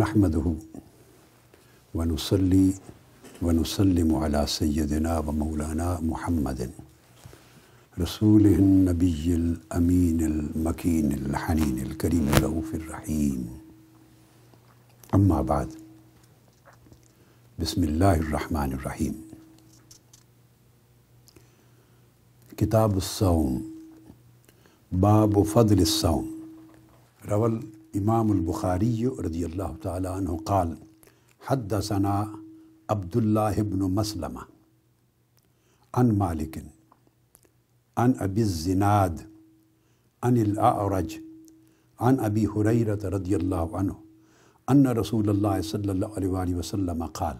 نحمده ونصلي ونسلم على سيدنا ومولانا محمد رسوله النبي الأمين المكين الحنين الكريم الرؤوف الرحيم أما بعد بسم الله الرحمن الرحيم كتاب الصوم باب فضل الصوم روى إمام البخاري رضي الله تعالى عنه قال حدثنا عبد الله بن مسلمة عن مالك عن أبي الزناد عن الأعرج عن أبي هريرة رضي الله عنه أن رسول الله صلى الله عليه وسلم قال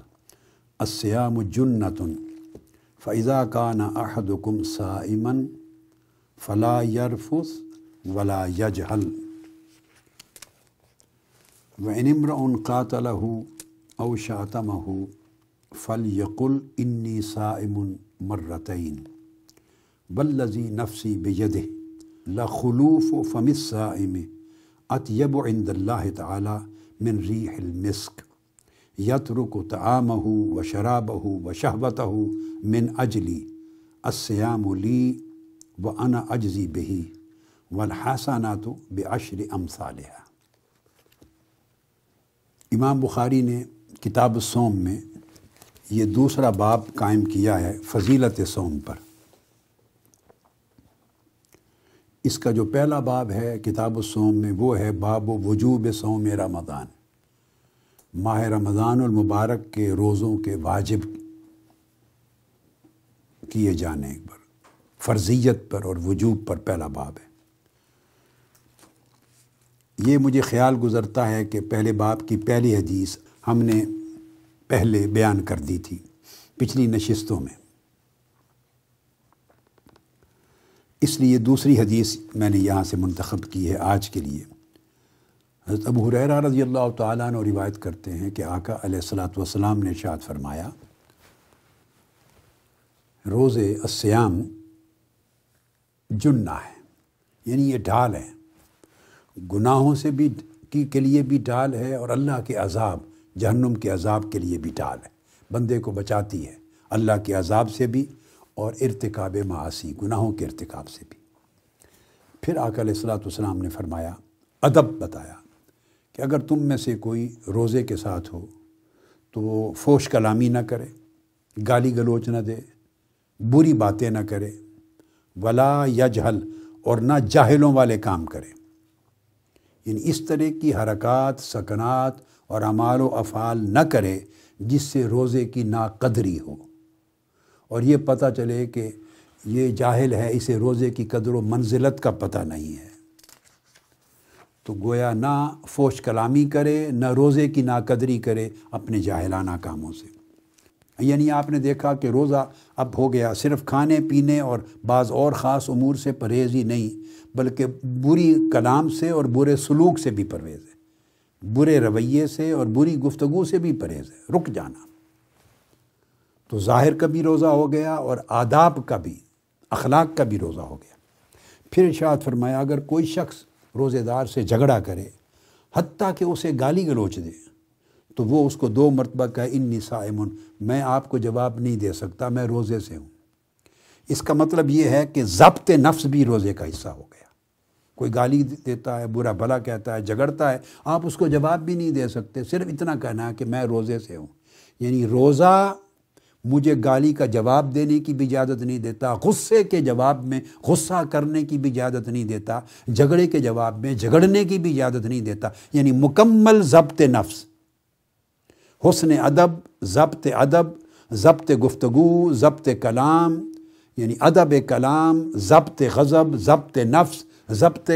الصيام جنة فإذا كان أحدكم صائما فلا يرفث ولا يجهل وإن امرأ قاتله أو شاتمه فليقل إني صائم مرتين والذي نفسي بيده لخلوف فم الصائم أطيب عند الله تعالى من ريح المسك يترك طعامه وشرابه وشهوته من أجلي الصيام لي وأنا أجزي به والحسنات بعشر أمثالها इमाम बुखारी ने किताब सोम में ये दूसरा बाब कायम किया है फजीलत सोम पर इसका जो पहला बाब है किताब सोम में वो है बाब वजूब सोम रमदान माह रमज़ानमबारक के रोज़ों के वाजिब किए जाने पर फर्जियत पर और वजूब पर पहला बाब है ये मुझे ख्याल गुज़रता है कि पहले बाप की पहली हदीस हमने पहले बयान कर दी थी पिछली नशस्तों में इसलिए दूसरी हदीस मैंने यहाँ से मंतखब की है आज के लिए हज़रत अबू हुरैरा रजी अल्लाह तु रिवायत करते हैं कि आका सलाम ने शाद फरमाया रोज़ अस्याम जुन्ना है यानी ये ढाल है गुनाहों से भी की के लिए भी डाल है और अल्लाह के अजाब जहन्नुम के अजाब के लिए भी डाल है बंदे को बचाती है अल्लाह के अजाब से भी और इरतकब मासी गुनाहों के इरतकब से भी फिर आकल सलाम ने फरमाया अदब बताया कि अगर तुम में से कोई रोज़े के साथ हो तो फोश कलामी ना करे गाली गलोच ना दे बुरी बातें ना करे वला या जहल और ना जाहलों वाले काम करें यानी इस तरह की हरकत सकनात और अमाल अफ़ाल न करे जिससे रोज़े की नाकदरी हो और ये पता चले कि ये जाहिल है इसे रोज़े की कदर व मंजिलत का पता नहीं है तो गोया ना फोश कलामी करे ना रोज़े की नाकदरी करे अपने जाहिलाना कामों से यानी आपने देखा कि रोज़ा अब हो गया सिर्फ खाने पीने और बाज़ और ख़ास उमूर से परहेज़ ही नहीं बल्कि बुरी कलाम से और बुरे सलूक से भी परहेज़ है बुरे रवैये से और बुरी गुफ्तगु से भी परहेज़ है रुक जाना तो ज़ाहिर का भी रोज़ा हो गया और आदाब का भी अखलाक का भी रोज़ा हो गया फिर इशात फरमाया अगर कोई शख्स रोज़ेदार से झगड़ा करे हती कि उसे गाली गलोच दे तो वो उसको दो मरतबा कहे इन साइमन मैं आपको जवाब नहीं दे सकता मैं रोज़े से हूँ इसका मतलब ये है कि जब्त नफ्स भी रोज़े का हिस्सा हो गया कोई गाली देता है बुरा भला कहता है झगड़ता है आप उसको जवाब भी नहीं दे सकते सिर्फ इतना कहना है कि मैं रोज़े से हूँ यानी रोज़ा मुझे गाली का जवाब देने की भी इजाज़त नहीं देता गुस्से के जवाब में गुस्सा करने की भी इजाज़त नहीं देता झगड़े के जवाब में झगड़ने की भी इजाज़त नहीं देता यानी मुकम्मल जब्त नफ्स हसन अदब जब्त अदब जब्त गुफ्तगु जब्त कलाम यानी अदब कलाम जब्त गज़ब जब्त नफ्स ज़ब्त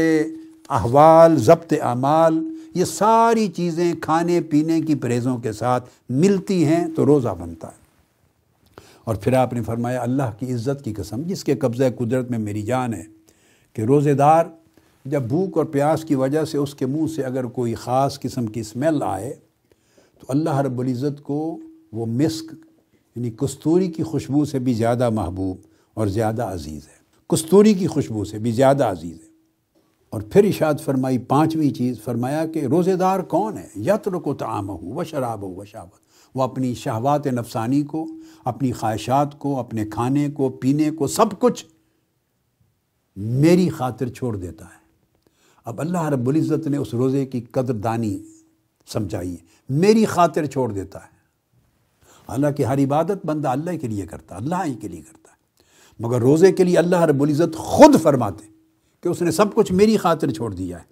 अहवाल ज़ब्त अमाल ये सारी चीज़ें खाने पीने की परहेज़ों के साथ मिलती हैं तो रोज़ा बनता है और फिर आपने फरमाया अल्लाह की इज़्ज़त की कसम जिसके कब्ज़ कुदरत में मेरी जान है कि रोज़ेदार जब भूख और प्यास की वजह से उसके मुंह से अगर कोई ख़ास किस्म की स्मेल आए तो अल्लाह इज़्ज़त को वो मिस्क यानी कस्तूरी की खुशबू से भी ज़्यादा महबूब और ज़्यादा अजीज़ है कस्तूरी की खुशबू से भी ज़्यादा अजीज़ है और फिर इशाद फरमाई पांचवी चीज़ फरमाया कि रोज़ेदार कौन है यत्र को आम हो व शराब हो व शावत वह अपनी शहवात नफसानी को अपनी ख्वाहिशात को अपने खाने को पीने को सब कुछ मेरी खातिर छोड़ देता है अब अल्लाह रबुल्ज़त ने उस रोज़े की कदरदानी समझाई है मेरी खातिर छोड़ देता है हालांकि हर इबादत बंदा अल्लाह के लिए करता है अल्लाह ही के लिए करता है मगर रोज़े के लिए अल्लाह रबुल्ज़त खुद फरमाते कि उसने सब कुछ मेरी खातिर छोड़ दिया है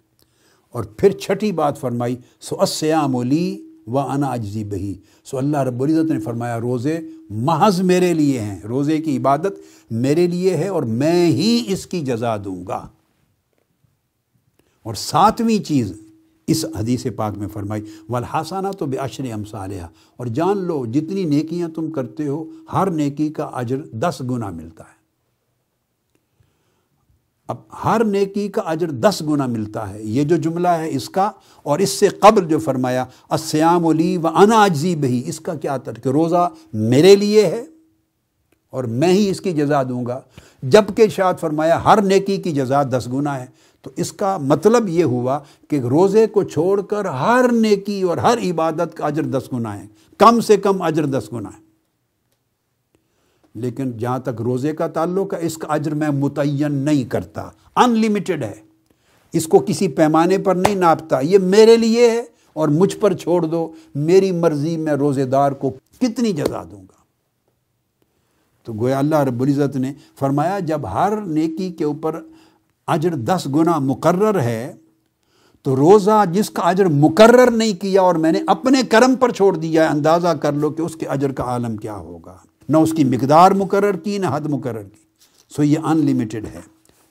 और फिर छठी बात फरमाई सो असयामोली व अना अजजी बही सो अल्लाह रब्ज़त ने फरमाया रोज़े महज मेरे लिए हैं रोज़े की इबादत मेरे लिए है और मैं ही इसकी जजा दूंगा और सातवीं चीज़ इस हदीस पाक में फरमाई हासाना तो बेअशर अमसालिया और जान लो जितनी नेकियां तुम करते हो हर नेकी का अजर दस गुना मिलता है अब हर नेकी का अजर दस गुना मिलता है ये जो जुमला है इसका और इससे कब्र जो फरमाया अस्याम ली व अनाजी बही इसका क्या तर्क रोज़ा मेरे लिए है और मैं ही इसकी जजा दूंगा जबकि शायद फरमाया हर नेकी की जजा दस गुना है तो इसका मतलब ये हुआ कि रोज़े को छोड़कर हर नेकी और हर इबादत का अजर दस गुना है कम से कम अजर दस गुना है लेकिन जहाँ तक रोज़े का ताल्लुक है इसका अजर मैं मुतन नहीं करता अनलिमिटेड है इसको किसी पैमाने पर नहीं नापता ये मेरे लिए है और मुझ पर छोड़ दो मेरी मर्ज़ी मैं रोज़ेदार को कितनी जजा दूंगा तो गोया अल्लाह रबुल्ज़त ने फरमाया जब हर नेकी के ऊपर अजर दस गुना मुकर्र है तो रोज़ा जिसका अजर मुकर्र नहीं किया और मैंने अपने कर्म पर छोड़ दिया अंदाज़ा कर लो कि उसके अजर का आलम क्या होगा न उसकी मकदार मुकर की ना हद मुकर की सो ये अनलिमिटेड है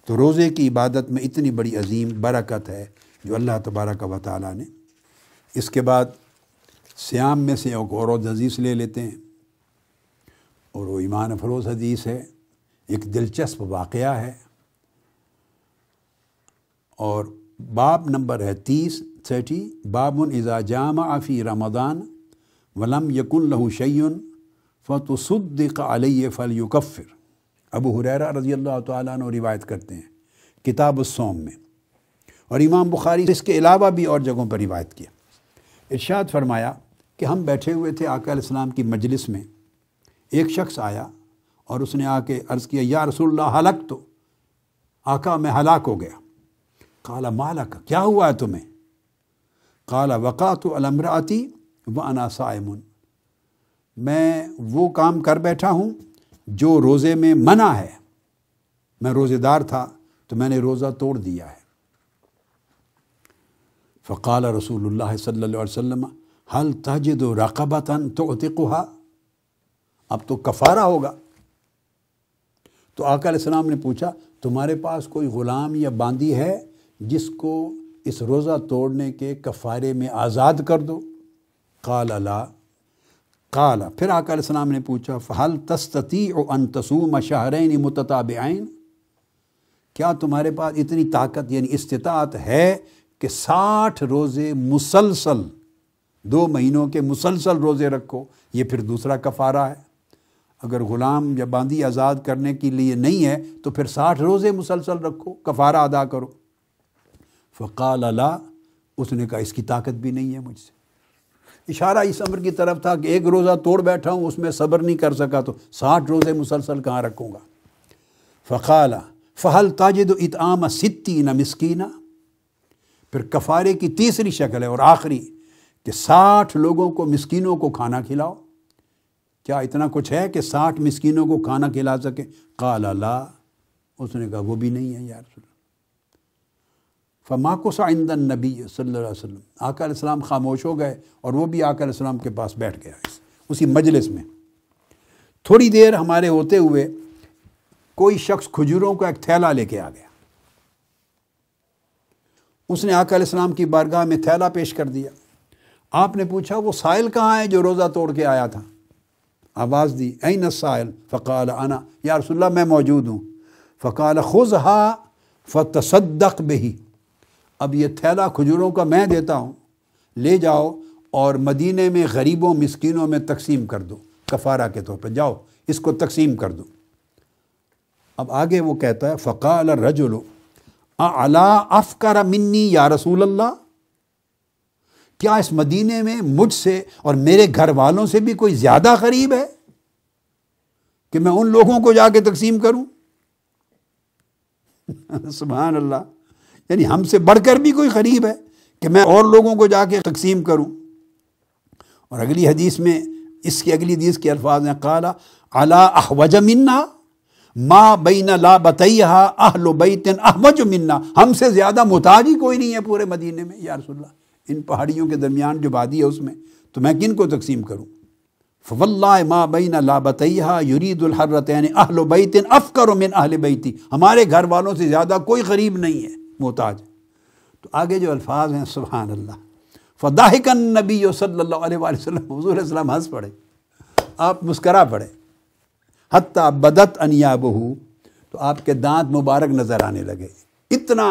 तो रोज़े की इबादत में इतनी बड़ी अजीम बरकत है जो अल्लाह तबारक व ताल ने इसके बाद श्याम में से एक और हदीस ले लेते हैं और वो ईमान अफरोज़ हदीस है एक दिलचस्प वाक़ है और बाब नंबर है तीस थर्टी बाबन इज़ा जाम आफ़ी रमदान वलम यकुल लहू शैन फ़तुसद्दिक अलय फ़ल युकफ़िर अबू हुररा रजी अल्लाह तु रिवायत करते हैं किताब सोम में और इमाम बुखारी इसके अलावा भी और जगहों पर रिवायत किया इर्शाद फरमाया कि हम बैठे हुए थे आका इस्लाम की मजलिस में एक शख्स आया और उसने आके अर्ज़ किया या रसोल्ला हलक तो आका मैं हलाक हो गया काला का क्या हुआ है तुम्हें काला वक़ा तो अलमराती व अनासायमन मैं वो काम कर बैठा हूँ जो रोज़े में मना है मैं रोज़ेदार था तो मैंने रोज़ा तोड़ दिया है फ़काल रसूल सल्लम हल तजद रकबतन तो अब तो कफ़ारा होगा तो आकल सलाम ने पूछा तुम्हारे पास कोई ग़ुलाम या बांदी है जिसको इस रोज़ा तोड़ने के कफ़ारे में आज़ाद कर दो काल अला काला फिर आकर इस्लाम ने पूछा फ़हल तस्ती अन तसूम शहरन मतताबआन क्या तुम्हारे पास इतनी ताकत यानी इस्तात है कि साठ रोज़े मुसलसल दो महीनों के मुसलसल रोज़े रखो ये फिर दूसरा कफ़ारा है अगर ग़ुलाम या बांदी आज़ाद करने के लिए नहीं है तो फिर साठ रोज़े मुसलसल रखो कफ़ारा अदा करो फ़काल उसने कहा इसकी ताकत भी नहीं है मुझसे इशारा इस अमर की तरफ था कि एक रोज़ा तोड़ बैठा हूँ उसमें सब्र नहीं कर सका तो साठ रोज़े मुसलसल कहाँ रखूँगा फ़ाला फ़हल इत इतआम सित्ती न मिसकीना फिर कफ़ारे की तीसरी शक्ल है और आखिरी कि साठ लोगों को मस्किनों को खाना खिलाओ क्या इतना कुछ है कि साठ मस्किनों को खाना खिला सके काला ला उसने कहा वो भी नहीं है यार फमा को साइंदा नबी सल्लल्लाहु अलैहि वसल्लम आका खामोश हो गए और वो भी आकर इस्लाम के पास बैठ गया उसी मजलिस में थोड़ी देर हमारे होते हुए कोई शख्स खजूरों का एक थैला लेके आ गया उसने आकर इस्लाम की बारगाह में थैला पेश कर दिया आपने पूछा वो साहिल कहाँ है जो रोज़ा तोड़ के आया था आवाज़ दी ऐ न साहिल फ़काल आना या मैं मौजूद हूँ फ़काल खुज हा फ़तसदक बही अब ये थैला खजूरों का मैं देता हूँ ले जाओ और मदीने में गरीबों मिसकिनों में तकसीम कर दो कफारा के तौर पर जाओ इसको तकसीम कर दो अब आगे वो कहता है फ़काल रजुल अला अफ़कर मिन्नी या रसूल अल्लाह क्या इस मदीने में मुझसे और मेरे घर वालों से भी कोई ज़्यादा गरीब है कि मैं उन लोगों को जाके तकसीम करूं सुबहान अल्लाह यानी हमसे बढ़कर भी कोई गरीब है कि मैं और लोगों को जाके तकसीम करूं और अगली हदीस में इसके अगली हदीस के अल्फाज हैं काला अला अहवज मन्ना माँ बैन ला बतहा अहलो बैतन अहवज मन्ना हमसे ज़्यादा मोहताज ही कोई नहीं है पूरे मदीने में या इन पहाड़ियों के दरमियान जो वादी है उसमें तो मैं किन को तकसीम करूँ फ़वल्ला माँ बैन ला बतहा युरीदुलहरतन अहलो बैतन अफ़ करो मिन अहल बैती हमारे घर वालों से ज़्यादा कोई गरीब नहीं है मोहताज तो आगे जो अल्फाज हैं सुबहान अल्लाह फ़दाहिकन नबी सल्ला वसलम हजूर हंस पड़े आप मुस्करा पड़े हती बदत अनिया बहू तो आपके दांत मुबारक नज़र आने लगे इतना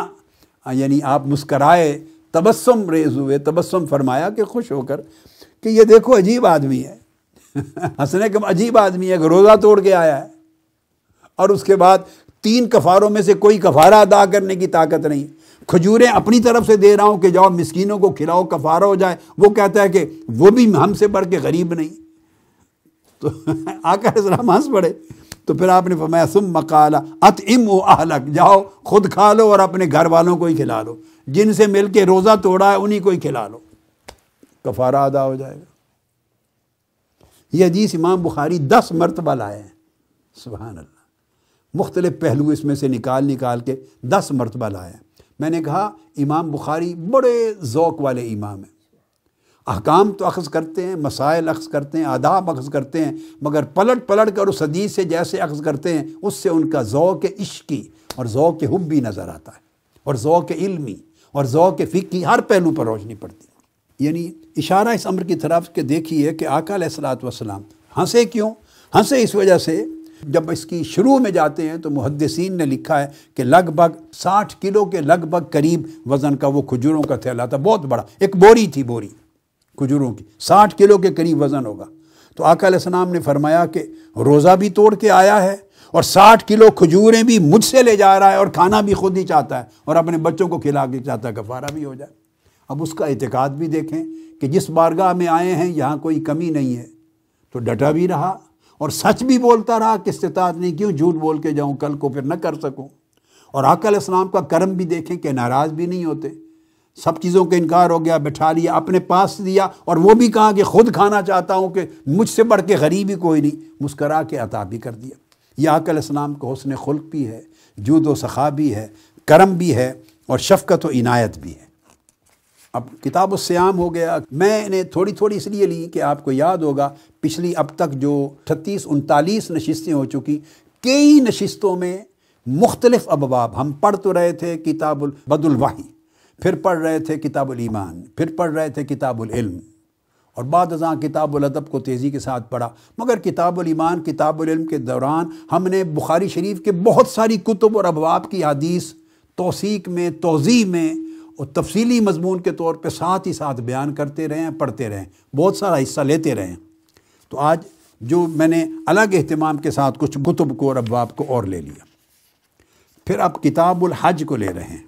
यानी आप मुस्कराए तबस्म रेज हुए तबस्म फरमाया कि खुश होकर कि ये देखो अजीब आदमी है हंसने का अजीब आदमी है रोज़ा तोड़ के आया है और उसके बाद तीन कफारों में से कोई कफारा अदा करने की ताकत नहीं खजूरें अपनी तरफ से दे रहा हूँ कि जाओ मिसकिनों को खिलाओ कफारा हो जाए वो कहता है कि वो भी हमसे बढ़ के गरीब नहीं तो आकर जरा हंस पड़े तो फिर आपने फरमाया सुम मकाला अत इम आहलक जाओ खुद खा लो और अपने घर वालों को ही खिला लो जिनसे मिल के रोज़ा तोड़ा है उन्हीं को ही खिला लो कफारा अदा हो जाएगा ये हदीस इमाम बुखारी दस मरतबा लाए हैं सुबह अल्लाह मुख्तलिफ़ पहलू इसमें से निकाल निकाल के दस मरतबा लाए मैंने कहा इमाम बुखारी बड़े ओक़ वाले इमाम हैं अहकाम तो अखज़ करते हैं मसाइल अखज़ करते हैं आदाब अखज़ करते हैं मगर पलट पलट कर उस हदीस से जैसे अखज़ करते हैं उससे उनका ओक़ इश्की और ओक़ भी नज़र आता है और ओक़ इल्मी और ओक़ फ़िकी हर पहलू पर रोशनी पड़ती है यानी इशारा इस अम्र की तरफ के देखिए कि आका सलात वसलाम हंसे क्यों हंसे इस वजह से जब इसकी शुरू में जाते हैं तो मुहदसिन ने लिखा है कि लगभग साठ किलो के लगभग करीब वज़न का वो खजूरों का थैला था बहुत बड़ा एक बोरी थी बोरी खजूरों की साठ किलो के करीब वज़न होगा तो आकाम ने फरमाया कि रोज़ा भी तोड़ के आया है और साठ किलो खजूरें भी मुझसे ले जा रहा है और खाना भी खुद ही चाहता है और अपने बच्चों को खिला के चाहता है गफारा भी हो जाए अब उसका एतकाद भी देखें कि जिस बारगाह में आए हैं यहाँ कोई कमी नहीं है तो डटा भी रहा और सच भी बोलता रहा कि इस्तात नहीं क्यों झूठ बोल के जाऊँ कल को फिर न कर सकूँ और आकल इस्लाम का कर्म भी देखें कि नाराज़ भी नहीं होते सब चीज़ों का इनकार हो गया बिठा लिया अपने पास दिया और वो भी कहा कि ख़ुद खाना चाहता हूँ कि मुझसे बढ़ के गरीबी कोई नहीं मुस्करा के अता भी कर दिया यह आकल इस्लाम का हसन खुल्क भी है जूद व सखा भी है करम भी है और शफकत व इनायत भी है अब किताब उसम हो गया मैंने थोड़ी थोड़ी इसलिए ली कि आपको याद होगा पिछली अब तक जो छत्तीस उनतालीस नशस्तें हो चुकी कई नशस्तों में मुख्तलिफ अबाब हम पढ़ तो रहे थे किताबुल बदलवाही फिर पढ़ रहे थे किताबुल ईमान फिर पढ़ रहे थे किताबुल इल्म और बाद हजा किताबुल अदब को तेज़ी के साथ पढ़ा मगर किताबुल ईमान किताबुल इल्म के दौरान हमने बुखारी शरीफ के बहुत सारी कुतुब और अबाब की हदीस तोसीक में तोज़ी में और तफसीली मजमून के तौर पर साथ ही साथ बयान करते रहें पढ़ते रहें बहुत सारा हिस्सा लेते रहें तो आज जो मैंने अलग अहतमाम के साथ कुछ कुतुब को और अबाब को और ले लिया फिर आप किताबुल हज को ले रहे हैं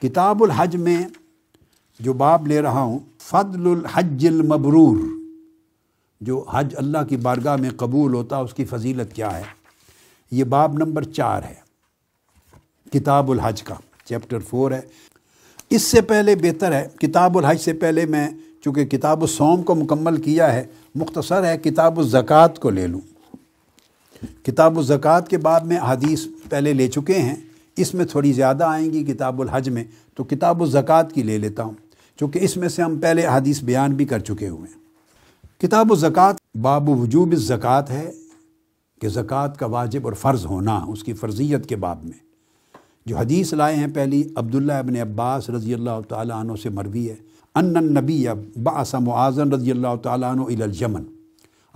किताबुल हज में जो बाब ले रहा हूँ फ़दल मबरूर जो हज अल्लाह की बारगाह में कबूल होता उसकी फजीलत क्या है ये बाब नंबर चार है किताबुल हज का चैप्टर फोर है इससे पहले बेहतर है किताबुल हज से पहले मैं चूँकि किताब सोम को मुकम्मल किया है मुख्तसर है किताब ज़क़़त को ले लूँ किताब ज़क़़त के बाद में हदीस पहले ले चुके हैं इसमें थोड़ी ज़्यादा आएंगी किताब हज में तो किताब ज़क़़त की ले लेता हूँ चूँकि इसमें से हम पहले हदीस बयान भी कर चुके हुए हैं किताब ज़क़़त बाब वजूब ज़क़़त है कि ज़क़़त का वाजिब और फ़र्ज़ होना उसकी फ़र्जियत के बाब में जो हदीस लाए हैं पहली अब्दुल्ला अबन अब्बास रज़ी अल्लाह तु से मरवी है अन नबी बास मुआज़न रज़ी अल्लाह तमन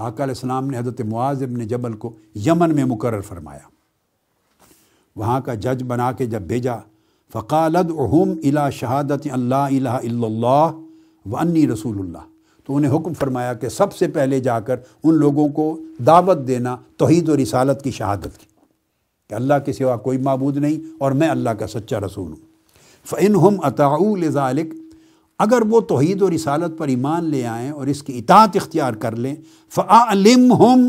आकाम ने हज़रत मुआज़ ने जबल को यमन में मुकर फरमाया वहाँ का जज बना के जब भेजा फ़कालद हम इला शहादत अल्लाह व अन्नी रसूलुल्लाह तो उन्हें हुक्म फरमाया कि सबसे पहले जाकर उन लोगों को दावत देना तोहद और रिसालत की शहादत की कि अल्लाह के सिवा कोई मबूद नहीं और मैं अल्लाह का सच्चा रसूल हूँ फिन हम अताउलिक अगर वो तोहद और रिसालत पर ईमान ले आएँ और इसकी इतात इख्तियार कर लें फ़ालम हम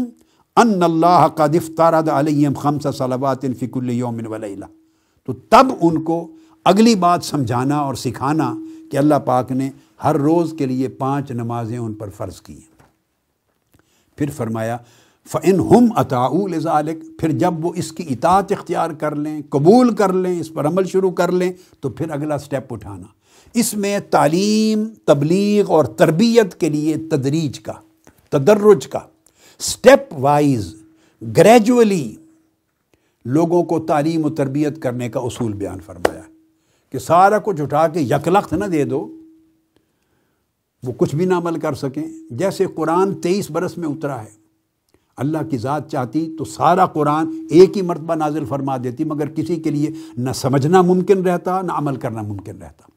अन खमसा सलबात फ़िकुल्योमिन वल्ला तो तब उनको अगली बात समझाना और सिखाना कि अल्लाह पाक ने हर रोज़ के लिए पाँच नमाजें उन पर फ़र्ज़ की हैं फिर फरमाया फ़िन हम अताउल ज़ालिक फिर जब वो इसकी इतात इख्तियार कर लें कबूल कर लें इस पर अमल शुरू कर लें तो फिर अगला स्टेप उठाना इसमें तालीम तबलीग और तरबियत के लिए तदरीज का तदर्रज का स्टेप वाइज ग्रेजुअली लोगों को तालीम और तरबियत करने का असूल बयान फरमाया कि सारा कुछ उठा के यकलख्त ना दे दो वो कुछ भी ना अमल कर सकें जैसे कुरान तेईस बरस में उतरा है अल्लाह की ज़ात चाहती तो सारा कुरान एक ही मरतबा नाजिल फरमा देती मगर किसी के लिए न समझना मुमकिन रहता न अमल करना मुमकिन रहता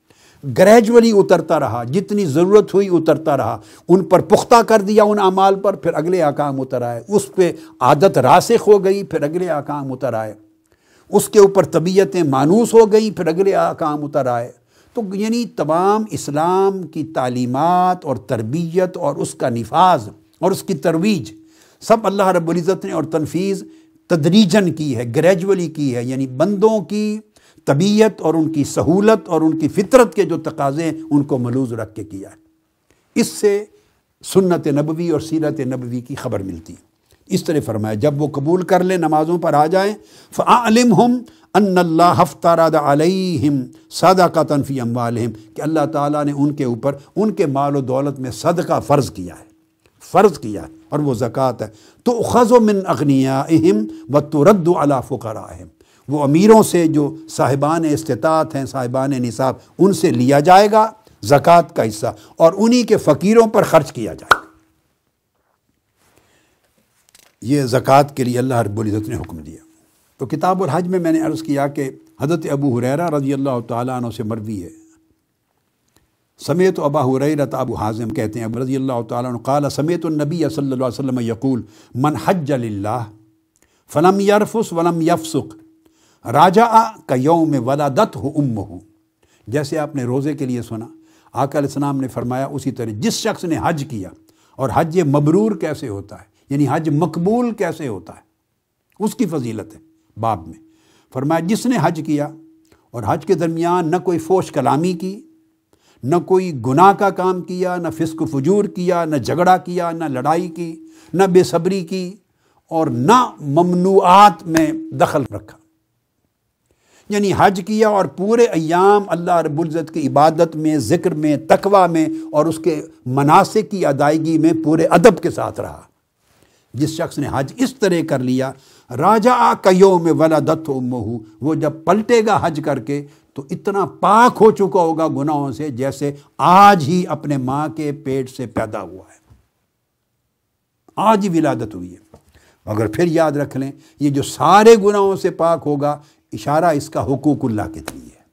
ग्रेजुअली उतरता रहा जितनी ज़रूरत हुई उतरता रहा उन पर पुख्ता कर दिया उन अमाल पर फिर अगले आकाम उतर आए उस पर आदत रासिक हो गई फिर अगले आकाम उतर आए उसके ऊपर तबीयतें मानूस हो गई फिर अगले आकाम उतर आए तो यानी तमाम इस्लाम की तालीमत और तरबियत और उसका नफाज और उसकी तरवीज सब अल्लाह रबुल्ज़त ने और तनफीज़ तदरीजन की है ग्रेजुअली की है यानी बंदों की तबीयत और उनकी सहूलत और उनकी फितरत के जो तकाजे हैं उनको मलूज रख के किया है इससे सुन्नत नबवी और सीरत नबवी की खबर मिलती है इस तरह फरमाया जब वो कबूल कर लें नमाज़ों पर आ जाए फ़ालम हम अनल्ला हफ्तारद अलहिम सदा का तनफ़ी अम्बालम कि अल्लाह ताला ने उनके ऊपर उनके माल दौलत में सदका फ़र्ज़ किया है फ़र्ज़ किया है और वो ज़क़़त है तो ख़ज़ मिन अगनिया अहम व तुरद अला फ़ुकरा अहम वो अमीरों से जो साहिबान इस्तात हैं साहिबान निसाब उनसे लिया जाएगा ज़क़़त का हिस्सा और उन्हीं के फ़कीरों पर ख़र्च किया जाएगा ये ज़क़़त के लिए अल्लाह रबुल्ज़त ने हुक्म दिया तो किताब और हज में मैंने अर्ज़ किया कि हज़रत अबू हुररा रज़ी अल्लाह तु से मरवी है समेत अबा रत अबू हाजिम कहते हैं अब रजी अल्लाह समेत नबी सल्ला वसम यकूल मन हज फ़लम यरफुस वलम यफसुक राजा का यौम वलादत हो उम हो जैसे आपने रोज़े के लिए सुना इस्लाम ने फरमाया उसी तरह जिस शख्स ने हज किया और हज मबरूर कैसे होता है यानी हज मकबूल कैसे होता है उसकी फजीलत है बाब में फरमाया जिसने हज किया और हज के दरमियान न कोई फोश कलामी की न कोई गुनाह का काम किया न फिस्क फजूर किया न झगड़ा किया न लड़ाई की न बेसब्री की और न ममनुआत में दखल रखा यानी हज किया और पूरे अयाम अल्लाह रबुल्ज़त की इबादत में ज़िक्र में तकवा में और उसके मनासे की अदायगी में पूरे अदब के साथ रहा जिस शख्स ने हज इस तरह कर लिया राजा में वला दत्त उमहू वो जब पलटेगा हज करके तो इतना पाक हो चुका होगा गुनाहों से जैसे आज ही अपने मां के पेट से पैदा हुआ है आज ही विलादत हुई है मगर फिर याद रख लें ये जो सारे गुनाहों से पाक होगा इशारा इसका अल्लाह के लिए है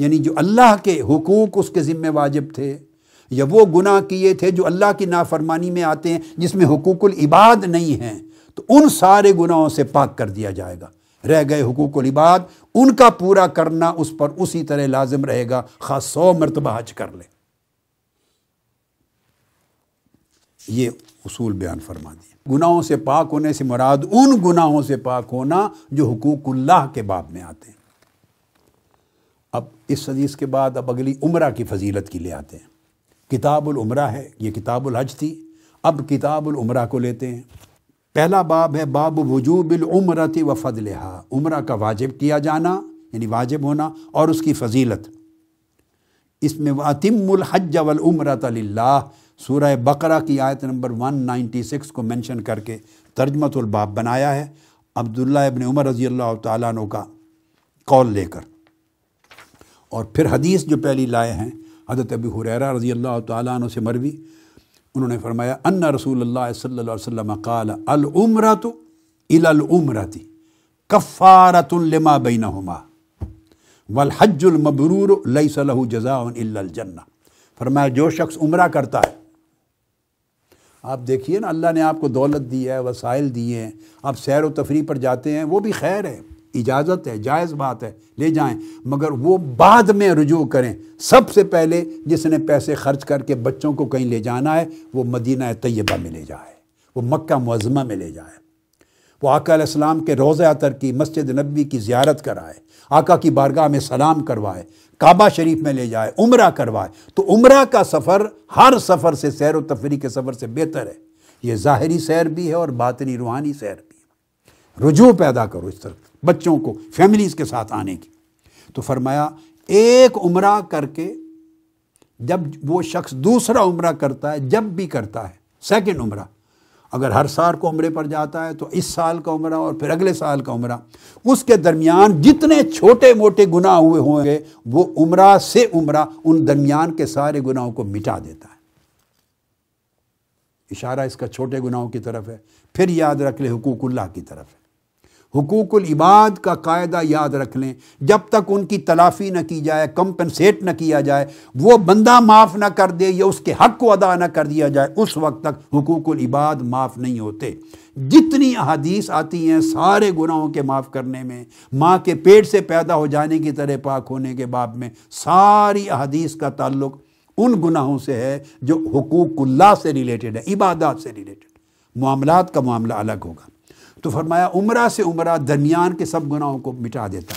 यानी जो अल्लाह के हुकूक उसके ज़िम्मे वाजिब थे या वो गुनाह किए थे जो अल्लाह की नाफरमानी में आते हैं जिसमें हकूकुल इबाद नहीं हैं तो उन सारे गुनाहों से पाक कर दिया जाएगा रह गए हकूक लिबाद उनका पूरा करना उस पर उसी तरह लाजिम रहेगा खास सौ मरतबा हज कर ले ये उसूल बयान फरमा दिए गुनाहों से पाक होने से मुराद उन गुनाहों से पाक होना जो उल्लाह के बाब में आते हैं अब इस हदीस के बाद अब अगली उम्र की फजीलत के लिए आते हैं किताबुल उम्रा है ये किताबुल हज थी अब किताबुल उम्रा को लेते हैं पहला बाब है बाब वजूबिल उम्रत व फदलहा उम्र का वाजिब किया जाना यानी वाजिब होना और उसकी फजीलत इसमें अतिमुल हज वल उम्रत लाह सूरह बकरा की आयत नंबर 196 को मेंशन करके तर्जमतुलबाब बनाया है अब्दुल्ला इबन उमर रजी अल्लाह तु का कौल लेकर और फिर हदीस जो पहली लाए हैं हजरत अबी हुररा रजी अल्लाह तु से मरवी انہوں نے فرمایا ان رسول اللہ صلی اللہ علیہ وسلم قال العمرۃ الى العمرۃ كفارۃ لما بينهما والحج المبرور ليس له جزاء الا الجنہ فرمایا جو شخص عمرہ کرتا ہے آپ دیکھیے نا اللہ نے آپ کو دولت دی ہے وسائل دیے ہیں آپ سیر و تفریح پر جاتے ہیں وہ بھی خیر ہے इजाज़त है जायज़ बात है ले जाएं मगर वो बाद में रजू करें सबसे पहले जिसने पैसे खर्च करके बच्चों को कहीं ले जाना है वो मदीना तय्यबा में ले जाए वो मक्का मज़मा में ले जाए वो आका इस्लाम के रोज़ अतर की मस्जिद नबी की ज्यारत कराए आका की बारगाह में सलाम करवाए काबा शरीफ में ले जाए उम्र करवाए तो उम्र का सफ़र हर सफ़र से सैर व तफरी के सफ़र से बेहतर है ये ज़ाहरी सैर भी है और बातनी रूहानी सैर भी है रुजू पैदा करो इस तरफ बच्चों को फैमिलीज़ के साथ आने की तो फरमाया एक उम्र करके जब वो शख्स दूसरा उम्र करता है जब भी करता है सेकेंड उम्र अगर हर साल को उम्र पर जाता है तो इस साल का उम्र और फिर अगले साल का उम्र उसके दरमियान जितने छोटे मोटे गुनाह हुए होंगे वो उम्र से उम्र उन दरमियान के सारे गुनाहों को मिटा देता है इशारा इसका छोटे गुनाहों की तरफ है फिर याद रख ले हकूकुल्ला की तरफ है हकूकुल इबाद का कायदा याद रख लें जब तक उनकी तलाफ़ी न की जाए कंपनसेट न किया जाए वो बंदा माफ़ ना कर दे या उसके हक़ को अदा ना कर दिया जाए उस वक्त तक हकूकुल इबाद माफ़ नहीं होते जितनी अहादीस आती हैं सारे गुनाहों के माफ़ करने में माँ के पेट से पैदा हो जाने की तरह पाक होने के बाद में सारी अहादीस का ताल्लुक़ उन गुनाहों से है जो हकूकुल्ला से रिलेटेड है इबादत से रिलेटेड मामलात का मामला अलग होगा तो फरमाया उम्र से उम्र दरमियान के सब गुनाहों को मिटा देता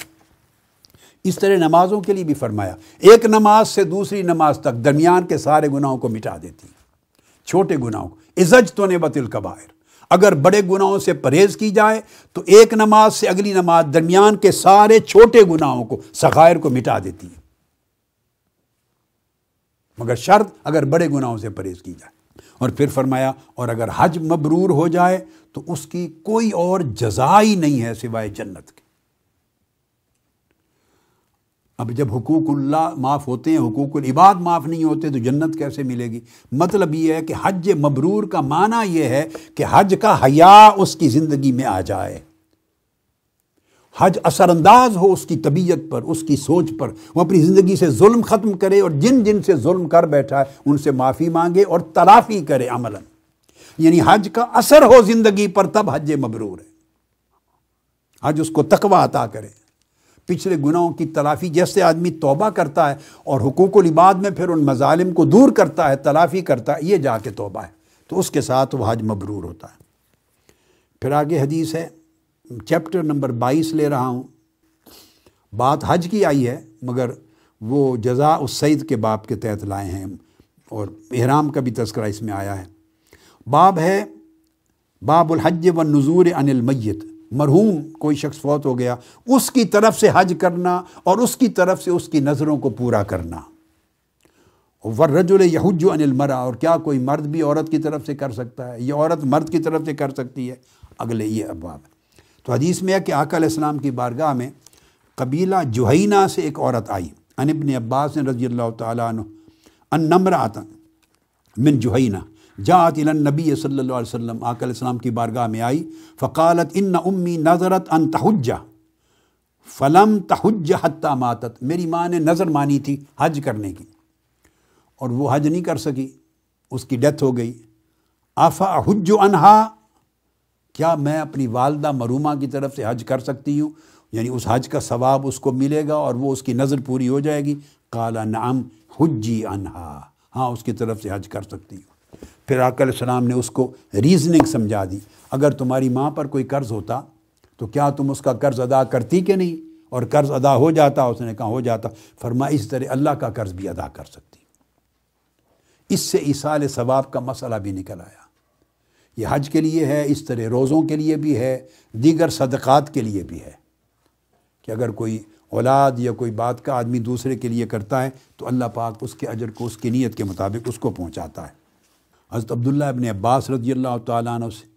इस तरह नमाज़ों के लिए भी फरमाया एक नमाज से दूसरी नमाज तक दरमियान के सारे गुनाहों को मिटा देती छोटे गुनाहों को इज्जत तो बतिल कबायर अगर बड़े गुनाहों से परहेज़ की जाए तो एक नमाज से अगली नमाज दरमियान के सारे छोटे गुनाहों को सखायर को मिटा देती है मगर शर्त अगर बड़े गुनाहों से परहेज़ की जाए और फिर फरमाया और अगर हज मबरूर हो जाए तो उसकी कोई और जजा ही नहीं है सिवाय जन्नत के अब जब हकूकुल्ला माफ़ होते हैं हकूकुल इबाद माफ़ नहीं होते तो जन्नत कैसे मिलेगी मतलब यह है कि हज मबरूर का माना यह है कि हज का हया उसकी ज़िंदगी में आ जाए हज असरअंदाज हो उसकी तबीयत पर उसकी सोच पर वो अपनी ज़िंदगी से जुल्म ख़त्म करे और जिन जिन से जुल्म कर बैठा है उनसे माफ़ी मांगे और तराफ़ी करे अमलन यानी हज का असर हो ज़िंदगी पर तब हज मबरूर है हज उसको तकवा अता करे पिछले गुनाहों की तलाफ़ी जैसे आदमी तोबा करता है और हकूक़ लिबाद में फिर उन मजालिम को दूर करता है तलाफ़ी करता है ये जाके तोबा है तो उसके साथ वह हज मबरूर होता है फिर आगे हदीस है चैप्टर नंबर 22 ले रहा हूँ बात हज की आई है मगर वो जजा उस सईद के बाप के तहत लाए हैं और एहराम का भी तस्करा इसमें आया है बाब है बाबुल हज व नज़ूर अनिल मैत मरहूम कोई शख्स फौत हो गया उसकी तरफ से हज करना और उसकी तरफ से उसकी नज़रों को पूरा करना वर्रजुल यहूज अनिल मरा और क्या कोई मर्द भी औरत की तरफ से कर सकता है ये औरत मर्द की तरफ से कर सकती है अगले ये है तो हदीस में है कि इस्लाम की बारगाह में कबीला जुहैना से एक औरत आई अनबन अब्बास रजी अल्लाह तम्र आता मिन जुहैना जात नबी सल्ला वसम इस्लाम की बारगाह में आई फ़कालत इन उम्मी नज़रत अन तहुजा फ़लम तहुज हत्ता मातत मेरी माँ ने नज़र मानी थी हज करने की और वो हज नहीं कर सकी उसकी डेथ हो गई आफ़ा हज अनहा क्या मैं अपनी वालदा मरूमा की तरफ से हज कर सकती हूँ यानी उस हज का सवाब उसको मिलेगा और वो उसकी नज़र पूरी हो जाएगी काला नाम हज्जी अनहा हाँ उसकी तरफ से हज कर सकती हूँ फिर सलाम ने उसको रीजनिंग समझा दी अगर तुम्हारी माँ पर कोई कर्ज़ होता तो क्या तुम उसका कर्ज़ अदा करती कि नहीं और कर्ज़ अदा हो जाता उसने कहा हो जाता फरमा इस तरह अल्लाह का कर्ज़ भी अदा कर सकती इससे इसाल सवाब का मसला भी निकल आया ये हज के लिए है इस तरह रोज़ों के लिए भी है दीगर सदक़ात के लिए भी है कि अगर कोई औलाद या कोई बात का आदमी दूसरे के लिए करता है तो अल्लाह पाक उसके अजर को उसकी नीयत के मुताबिक उसको पहुँचाता है हज़रत अब्दुल्ला अबन अब्बास रजी अल्लाह तु से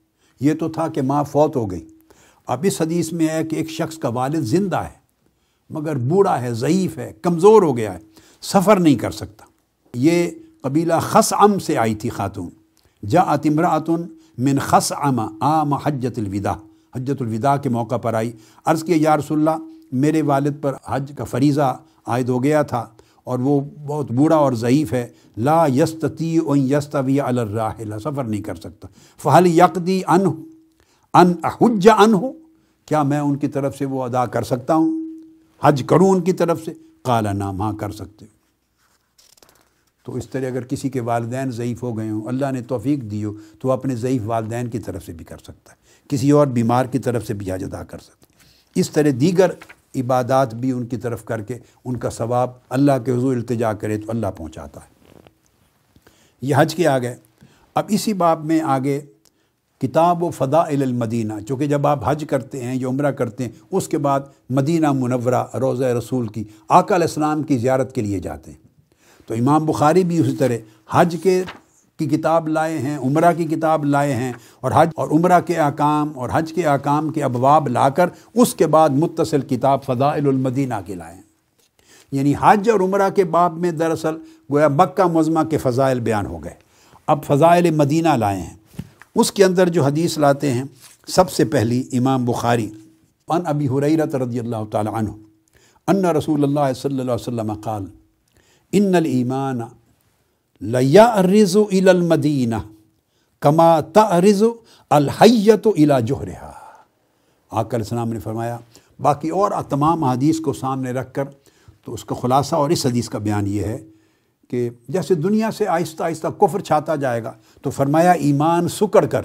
ये तो था कि माँ फौत हो गई अब इस हदीस में है कि एक शख्स का वालद ज़िंदा है मगर बूढ़ा है ज़यीफ़ है कमज़ोर हो गया है सफ़र नहीं कर सकता ये कबीला खस अम से आई थी खातून जा आतुन मिन खस आमा आम हजतलविदा हजतलविदा के मौका पर आई अर्ज़ किया या रसुल्ला मेरे वालिद पर हज का फरीज़ा आयद हो गया था और वो बहुत बूढ़ा और ज़यीफ़ है ला यस्ती यस्तवी अलर्राहिला सफ़र नहीं कर सकता फ़हल यकदी अन अन हज अन हो क्या मैं उनकी तरफ से वो अदा कर सकता हूँ हज करूँ उनकी तरफ से काला नाम हाँ कर सकते हो तो इस तरह अगर किसी के वालदेन ज़यीफ़ हो गए हों अल्लाह ने तोफ़ीक दी हो तो अपने ज़यीफ़ वालदेन की तरफ से भी कर सकता है किसी और बीमार की तरफ से भी हज अदा कर सकता है इस तरह दीगर इबादत भी उनकी तरफ करके उनका सवाब अल्लाह के हजू अल्तजा करे तो अल्लाह पहुँचाता है यह हज के आ गए अब इसी बाब में आगे किताब व फ़दामदीना चूँकि जब आप हज करते हैं या उम्र करते हैं उसके बाद मदीना मुनवरा रोज़ रसूल की आकाम की ज्यारत के लिए जाते हैं तो इमाम बुखारी भी उसी तरह हज के की किताब लाए हैं उम्र की किताब लाए हैं और हज और उम्र के आकाम और हज के आकाम के अबवाब लाकर उसके बाद मुतसल किताब फ़ज़ाइलमदीना लाए लाएँ यानी हज और उम्र के बाब में दरअसल गोया मक्का मज़मा के फ़ज़ाइल बयान हो गए अब फ़ज़ाइल मदीना लाए हैं उसके अंदर जो हदीस लाते हैं सबसे पहली इमाम बुखारी अन अबी हुरैरत रज़ी अल्लाह तन रसूल सल्ला वसम काल इन ईमान लया रिजो इलमदीना कमा तरिजो अलहैत इला जोहरहा आकर सलाम ने फरमाया बाकी और तमाम हदीस को सामने रख कर तो उसका ख़ुलासा और इस हदीस का बयान ये है कि जैसे दुनिया से आहिस्ता आहिस्ता कुफर छाता जाएगा तो फरमाया ईमान सुकड़ कर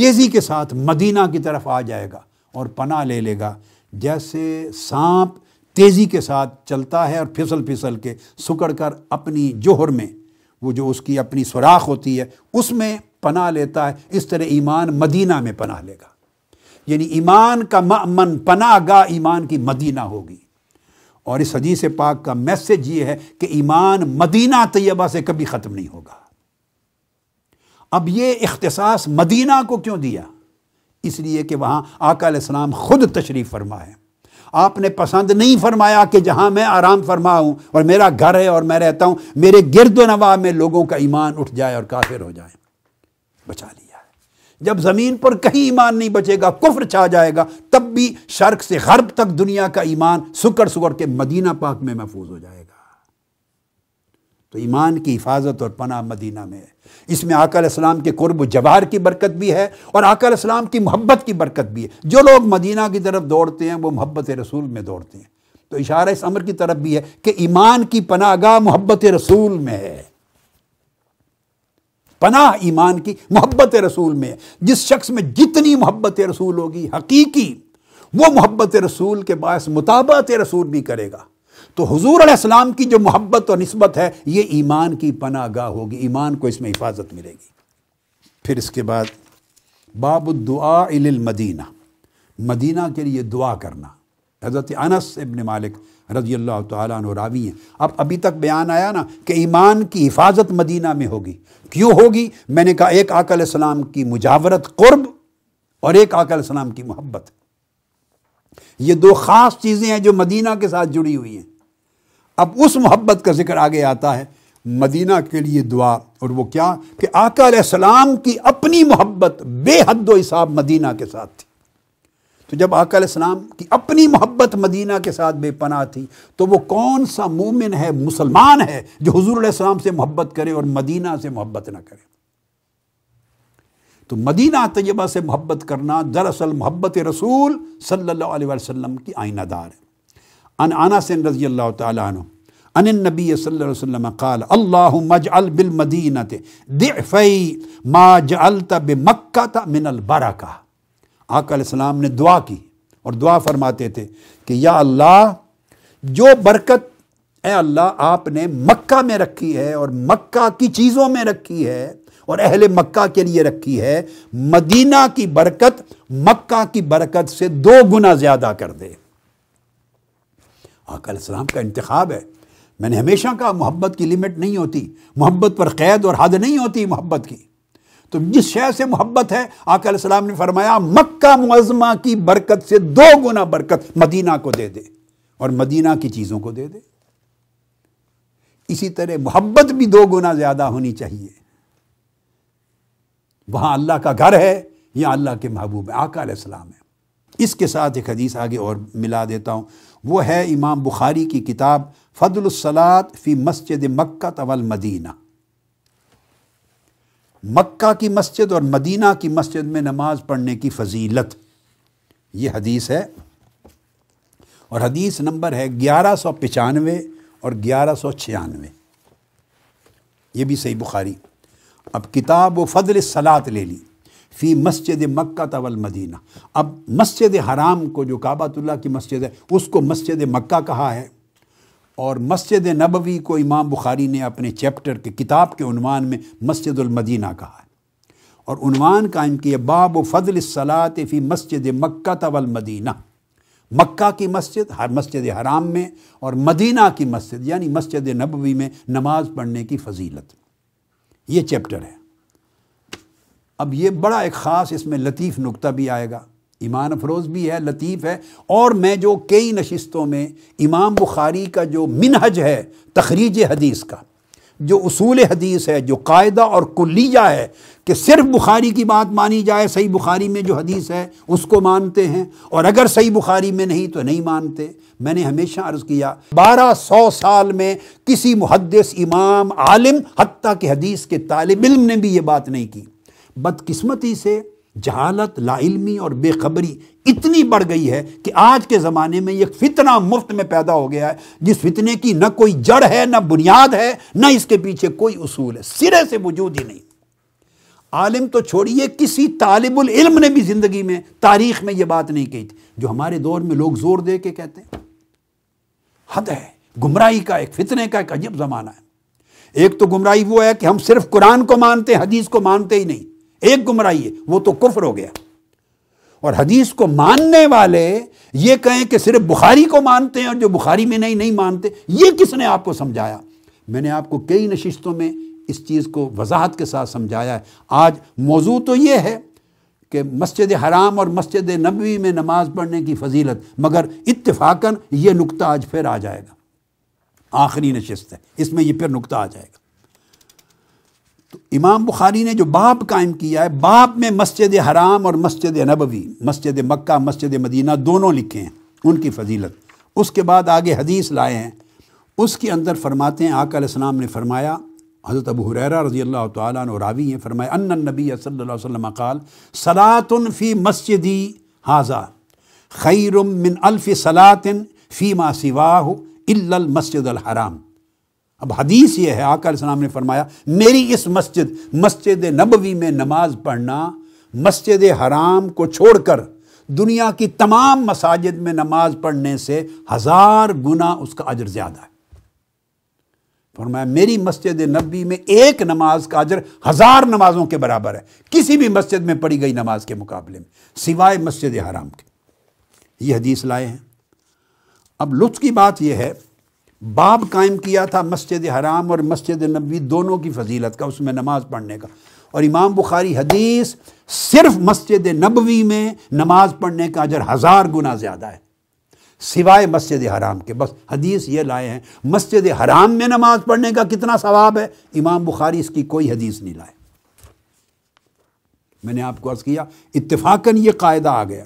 तेज़ी के साथ मदीना की तरफ आ जाएगा और पना ले लेगा जैसे सांप तेज़ी के साथ चलता है और फिसल फिसल के सुकड़ कर अपनी जोहर में वो जो उसकी अपनी सुराख होती है उसमें पना लेता है इस तरह ईमान मदीना में पना लेगा यानी ईमान का मन गाह ईमान की मदीना होगी और इस हदीस पाक का मैसेज ये है कि ईमान मदीना तयबा से कभी ख़त्म नहीं होगा अब ये इख्तसास मदीना को क्यों दिया इसलिए कि वहाँ आकाम ख़ुद तशरीफ़ फरमा है आपने पसंद नहीं फरमाया कि जहां मैं आराम हूं और मेरा घर है और मैं रहता हूं मेरे गिरद नवा में लोगों का ईमान उठ जाए और काफिर हो जाए बचा लिया है जब ज़मीन पर कहीं ईमान नहीं बचेगा कुफर छा जाएगा तब भी शर्क से गर्ब तक दुनिया का ईमान सुकर सुकर के मदीना पाक में महफूज हो जाएगा तो ईमान की हिफाजत और पना मदीना में है इसमें आकल इस्लाम के कुर्ब जवाहर की बरकत भी है और आकल इस्लाम की मोहब्बत की बरकत भी है जो लोग मदीना की तरफ दौड़ते हैं वो मोहब्बत रसूल में दौड़ते हैं तो इशारा इस अमर की तरफ भी है कि ईमान की गाह मोहब्बत रसूल में है पनाह ईमान की मोहब्बत रसूल में है जिस शख्स में जितनी मोहब्बत रसूल होगी हकीकी वो मोहब्बत रसूल के बायस मुताबत रसूल भी करेगा तो हजूर आसलाम की जो मोहब्बत और नस्बत है ये ईमान की पना गाह होगी ईमान को इसमें हिफाजत मिलेगी फिर इसके बाद दुआ मदीना मदीना के लिए दुआ करना हज़रत अनस इबन मालिक रजी अल्लाह तवी हैं अब अभी तक बयान आया ना कि ईमान की हिफाजत मदीना में होगी क्यों होगी मैंने कहा एक आकल सलाम की मुजावरत क़ुर्ब और एक आकल सलाम की मोहब्बत ये दो ख़ास चीज़ें हैं जो मदीना के साथ जुड़ी हुई हैं अब उस मोहब्बत का जिक्र आगे आता है मदीना के लिए दुआ और वो क्या कि आका सलाम की अपनी मोहब्बत बेहद हिसाब मदीना के साथ थी तो जब आका सलाम की अपनी मोहब्बत मदीना के साथ बेपनाह थी तो वो कौन सा मोमिन है मुसलमान है जो हजूर सलाम से मोहब्बत करे और मदीना से मोहब्बत ना करे तो मदीना तयबा से मोहब्बत करना दरअसल मोहब्बत रसूल सल्लल्लाहु अलैहि वसल्लम की आइनादार है अन अनस रजी अल्लाह तु अन नबी वसल्लम काल अल्लाह मजअल बिलमदीनत दिफ़ई मा जअलत बिमक्कत मिनल बरका आकाम ने दुआ की और दुआ फरमाते थे कि या अल्लाह जो बरकत ए अल्लाह आपने मक्का में रखी है और मक्का की चीज़ों में रखी है और अहले मक्का के लिए रखी है मदीना की बरकत मक्का की बरकत से दो गुना ज़्यादा कर दे आकाम का इंतखब है मैंने हमेशा कहा मोहब्बत की लिमिट नहीं होती मोहब्बत पर कैद और हद नहीं होती मोहब्बत की तो जिस शय से मोहब्बत है आकाम ने फरमाया मक्का मुआजमा की बरकत से दो गुना बरकत मदीना को दे दे और मदीना की चीज़ों को दे दे इसी तरह मोहब्बत भी दो गुना ज़्यादा होनी चाहिए वहां अल्लाह का घर है या अल्लाह के महबूब है आकाम है इसके साथ एक हदीस आगे और मिला देता हूं वो है इमाम बुखारी की किताब फ़दलसलात फ़ी मस्जिद मक्का तवल मदीना मक्का की मस्जिद और मदीना की मस्जिद में नमाज पढ़ने की फजीलत ये हदीस है और हदीस नंबर है ग्यारह सौ पचानवे और ग्यारह सौ छियानवे ये भी सही बुखारी अब किताब व फजल सलात ले ली फ़ी मस्जिद मक्का तवल मदीना अब मस्जिद हराम को जो काबातुल्ला की मस्जिद है उसको मस्जिद मक्का कहा है और मस्जिद नबवी को इमाम बुखारी ने अपने चैप्टर के किताब के उनवान में मस्जिदमदीना कहा है और उनवान कायम किया बाब फजल सलात फ़ी मस्जिद मक्का तवल मदीना मक्का की मस्जिद हर मस्जिद हराम में और मदीना की मस्जिद यानी मस्जिद नबवी में नमाज पढ़ने की फजीलत ये चैप्टर है अब ये बड़ा एक ख़ास इसमें लतीफ़ नुकता भी आएगा ईमान अफरोज़ भी है लतीफ़ है और मैं जो कई नशस्तों में इमाम बुखारी का जो मिनहज है तखरीज हदीस का जो असूल हदीस है जो कायदा और कुलीजा है कि सिर्फ बुखारी की बात मानी जाए सही बुखारी में जो हदीस है उसको मानते हैं और अगर सही बुखारी में नहीं तो नहीं मानते मैंने हमेशा अर्ज़ किया बारह सौ साल में किसी मुहदस इमाम आलिम हती के हदीस के तालब इल्म ने भी ये बात नहीं की बदकिस्मती से जहालत लाइलमी और बेखबरी इतनी बढ़ गई है कि आज के ज़माने में एक फितना मुफ्त में पैदा हो गया है जिस फितने की न कोई जड़ है न बुनियाद है न इसके पीछे कोई उसूल है सिरे से वजूद ही नहीं आलिम तो छोड़िए किसी तालिबुल इल्म ने भी ज़िंदगी में तारीख में ये बात नहीं कही थी जो हमारे दौर में लोग ज़ोर दे के कहते हैं हद है गुमराही का एक फितने का एक अजब ज़माना है एक तो गुमराही वो है कि हम सिर्फ कुरान को मानते हदीस को मानते ही नहीं एक गुमराही है वो तो कुफर हो गया और हदीस को मानने वाले ये कहें कि सिर्फ बुखारी को मानते हैं और जो बुखारी में नहीं नहीं मानते ये किसने आपको समझाया मैंने आपको कई नशिस्तों में इस चीज़ को वजाहत के साथ समझाया है आज मौजू तो ये है कि मस्जिद हराम और मस्जिद नबी में नमाज पढ़ने की फजीलत मगर इतफाक़न ये नुकता आज फिर आ जाएगा आखिरी नशस्त है इसमें यह फिर नुकता आ जाएगा तो इमाम बुखारी ने जो बाप कायम किया है बाप में मस्जिद हराम और मस्जिद नबवी मस्जिद मक्का मस्जिद मदीना दोनों लिखे हैं उनकी फजीलत उसके बाद आगे हदीस लाए हैं उसके अंदर फरमाते हैं आकाम ने फरमाया हज़रत अबू हुरैरा रजी अल्लाह तावी हैं फरमाया अन नबी वसम काल सलातन फ़ी मस्जिदी हाजा खैरुम मिन अल्फ़ सलातिन फ़ी मा सिवाह मस्जिद हराम अब हदीस ये है आकर सलाम ने फरमाया मेरी इस मस्जिद मस्जिद नबवी में नमाज पढ़ना मस्जिद हराम को छोड़कर दुनिया की तमाम मसाजिद में नमाज पढ़ने से हज़ार गुना उसका अजर ज़्यादा है फरमाया मेरी मस्जिद नबी में एक नमाज का अजर हज़ार नमाजों के बराबर है किसी भी मस्जिद में पढ़ी गई नमाज के मुकाबले में सिवाय मस्जिद हराम के ये हदीस लाए हैं अब लुत्फ की बात यह है बाब कायम किया था मस्जिद हराम और मस्जिद नबी दोनों की फजीलत का उसमें नमाज पढ़ने का और इमाम बुखारी हदीस सिर्फ मस्जिद नबवी में नमाज पढ़ने का अजर हज़ार गुना ज़्यादा है सिवाय मस्जिद हराम के बस हदीस ये लाए हैं मस्जिद हराम में नमाज पढ़ने का कितना सवाब है इमाम बुखारी इसकी कोई हदीस नहीं लाए मैंने आपको अर्ज़ किया इत्तेफाकन ये कायदा आ गया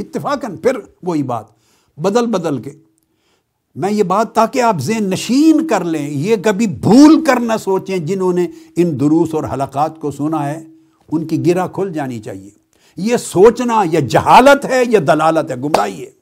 इत्तेफाकन फिर वही बात बदल बदल के मैं ये बात ताकि आप जेन नशीन कर लें ये कभी भूल कर ना सोचें जिन्होंने इन दुरूस और हलक़ात को सुना है उनकी गिरा खुल जानी चाहिए यह सोचना यह जहालत है यह दलालत है गुमराही है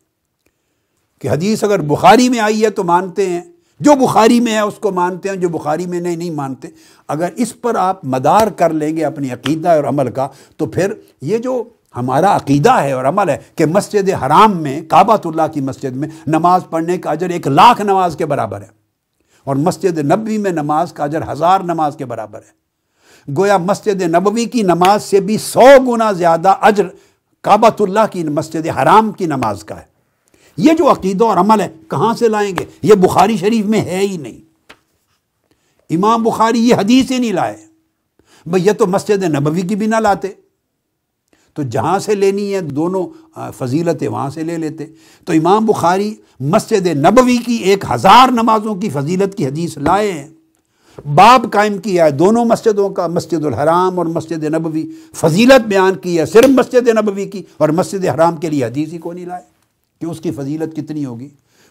कि हदीस अगर बुखारी में आई है तो मानते हैं जो बुखारी में है उसको मानते हैं जो बुखारी में नहीं नहीं मानते अगर इस पर आप मदार कर लेंगे अपनी अकीदा और अमल का तो फिर ये जो हमारा अकीदा है और अमल है कि मस्जिद हराम में काबातुल्ला की मस्जिद में नमाज पढ़ने का अजर एक लाख नमाज के बराबर है और मस्जिद नबी में नमाज का अजर हज़ार नमाज के बराबर है गोया मस्जिद नबवी की नमाज से भी सौ गुना ज़्यादा अजर काबातुल्ला की मस्जिद हराम की नमाज का है ये जो अकीदा और अमल है कहाँ से लाएंगे ये बुखारी शरीफ में है ही नहीं इमाम बुखारी ये हदीस ही नहीं लाए भैया तो मस्जिद नबवी की भी ना लाते तो जहाँ से लेनी है दोनों फजीलतें वहाँ से ले लेते तो इमाम बुखारी मस्जिद नबवी की एक हज़ार नमाजों की फजीलत की हदीस लाए हैं बाब कायम किया है दोनों मस्जिदों का मस्जिद हराम और मस्जिद नबवी फजीलत बयान की है सिर्फ मस्जिद नबवी की और मस्जिद हराम के लिए हदीस ही को नहीं लाए कि उसकी फजीलत कितनी होगी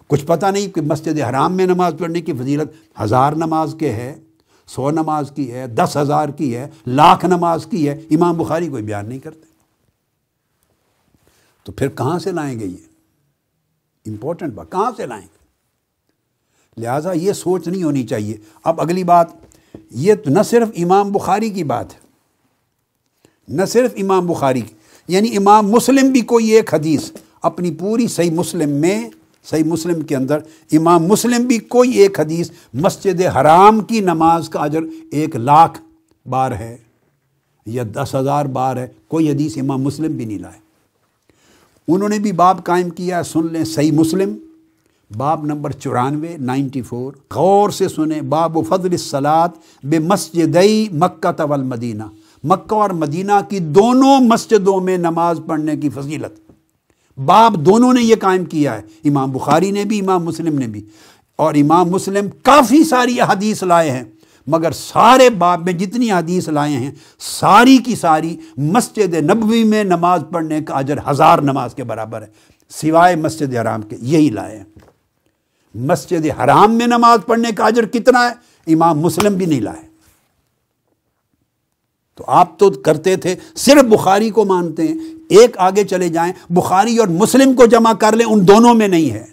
कुछ पता नहीं कि मस्जिद हराम में नमाज़ पढ़ने की फजीलत हज़ार नमाज के है सौ नमाज की है दस हज़ार की है लाख नमाज की है इमाम बुखारी कोई बयान नहीं करते तो फिर कहां से लाएंगे ये इंपॉर्टेंट बात कहां से लाएंगे लिहाजा ये सोच नहीं होनी चाहिए अब अगली बात ये तो न सिर्फ इमाम बुखारी की बात है न सिर्फ इमाम बुखारी की यानी इमाम मुस्लिम भी कोई एक हदीस अपनी पूरी सही मुस्लिम में सही मुस्लिम के अंदर इमाम मुस्लिम भी कोई एक हदीस मस्जिद हराम की नमाज का अजर एक लाख बार है या दस हज़ार बार है कोई हदीस इमाम मुस्लिम भी नहीं लाए उन्होंने भी बाब कायम किया सुन लें सही मुस्लिम बाब नंबर चौरानवे नाइन्टी फोर गौर से सुने बाब फजल सलात बे मस्जिदई मक्का तवल मदीना मक्का और मदीना की दोनों मस्जिदों में नमाज पढ़ने की फजीलत बाब दोनों ने यह कायम किया है इमाम बुखारी ने भी इमाम मुस्लिम ने भी और इमाम मुस्लिम काफ़ी सारी हदीस लाए हैं मगर सारे बाप में जितनी आदीस लाए हैं सारी की सारी मस्जिद नबवी में नमाज पढ़ने का अजर हज़ार नमाज के बराबर है सिवाय मस्जिद हराम के यही लाए हैं मस्जिद हराम में नमाज पढ़ने का अजर कितना है इमाम मुस्लिम भी नहीं लाए तो आप तो करते थे सिर्फ बुखारी को मानते हैं एक आगे चले जाएं बुखारी और मुस्लिम को जमा कर लें उन दोनों में नहीं है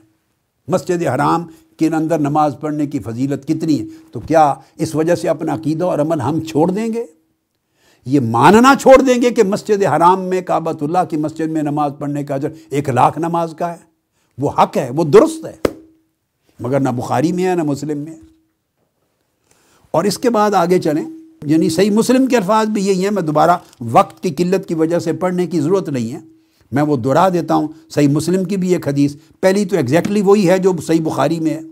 मस्जिद हराम के अंदर नमाज़ पढ़ने की फजीलत कितनी है तो क्या इस वजह से अपना अकीदा और अमल हम छोड़ देंगे ये मानना छोड़ देंगे कि मस्जिद हराम में काबतुल्ला की मस्जिद में नमाज पढ़ने का अजर एक लाख नमाज का है वो हक है वो दुरुस्त है मगर ना बुखारी में है ना मुस्लिम में है और इसके बाद आगे चलें यानी सही मुस्लिम के अल्फाज भी यही हैं मैं दोबारा वक्त की किल्लत की वजह से पढ़ने की ज़रूरत नहीं है मैं वो दोहरा देता हूँ सही मुस्लिम की भी एक हदीस पहली तो एग्जैक्टली वही है जो सही बुखारी में है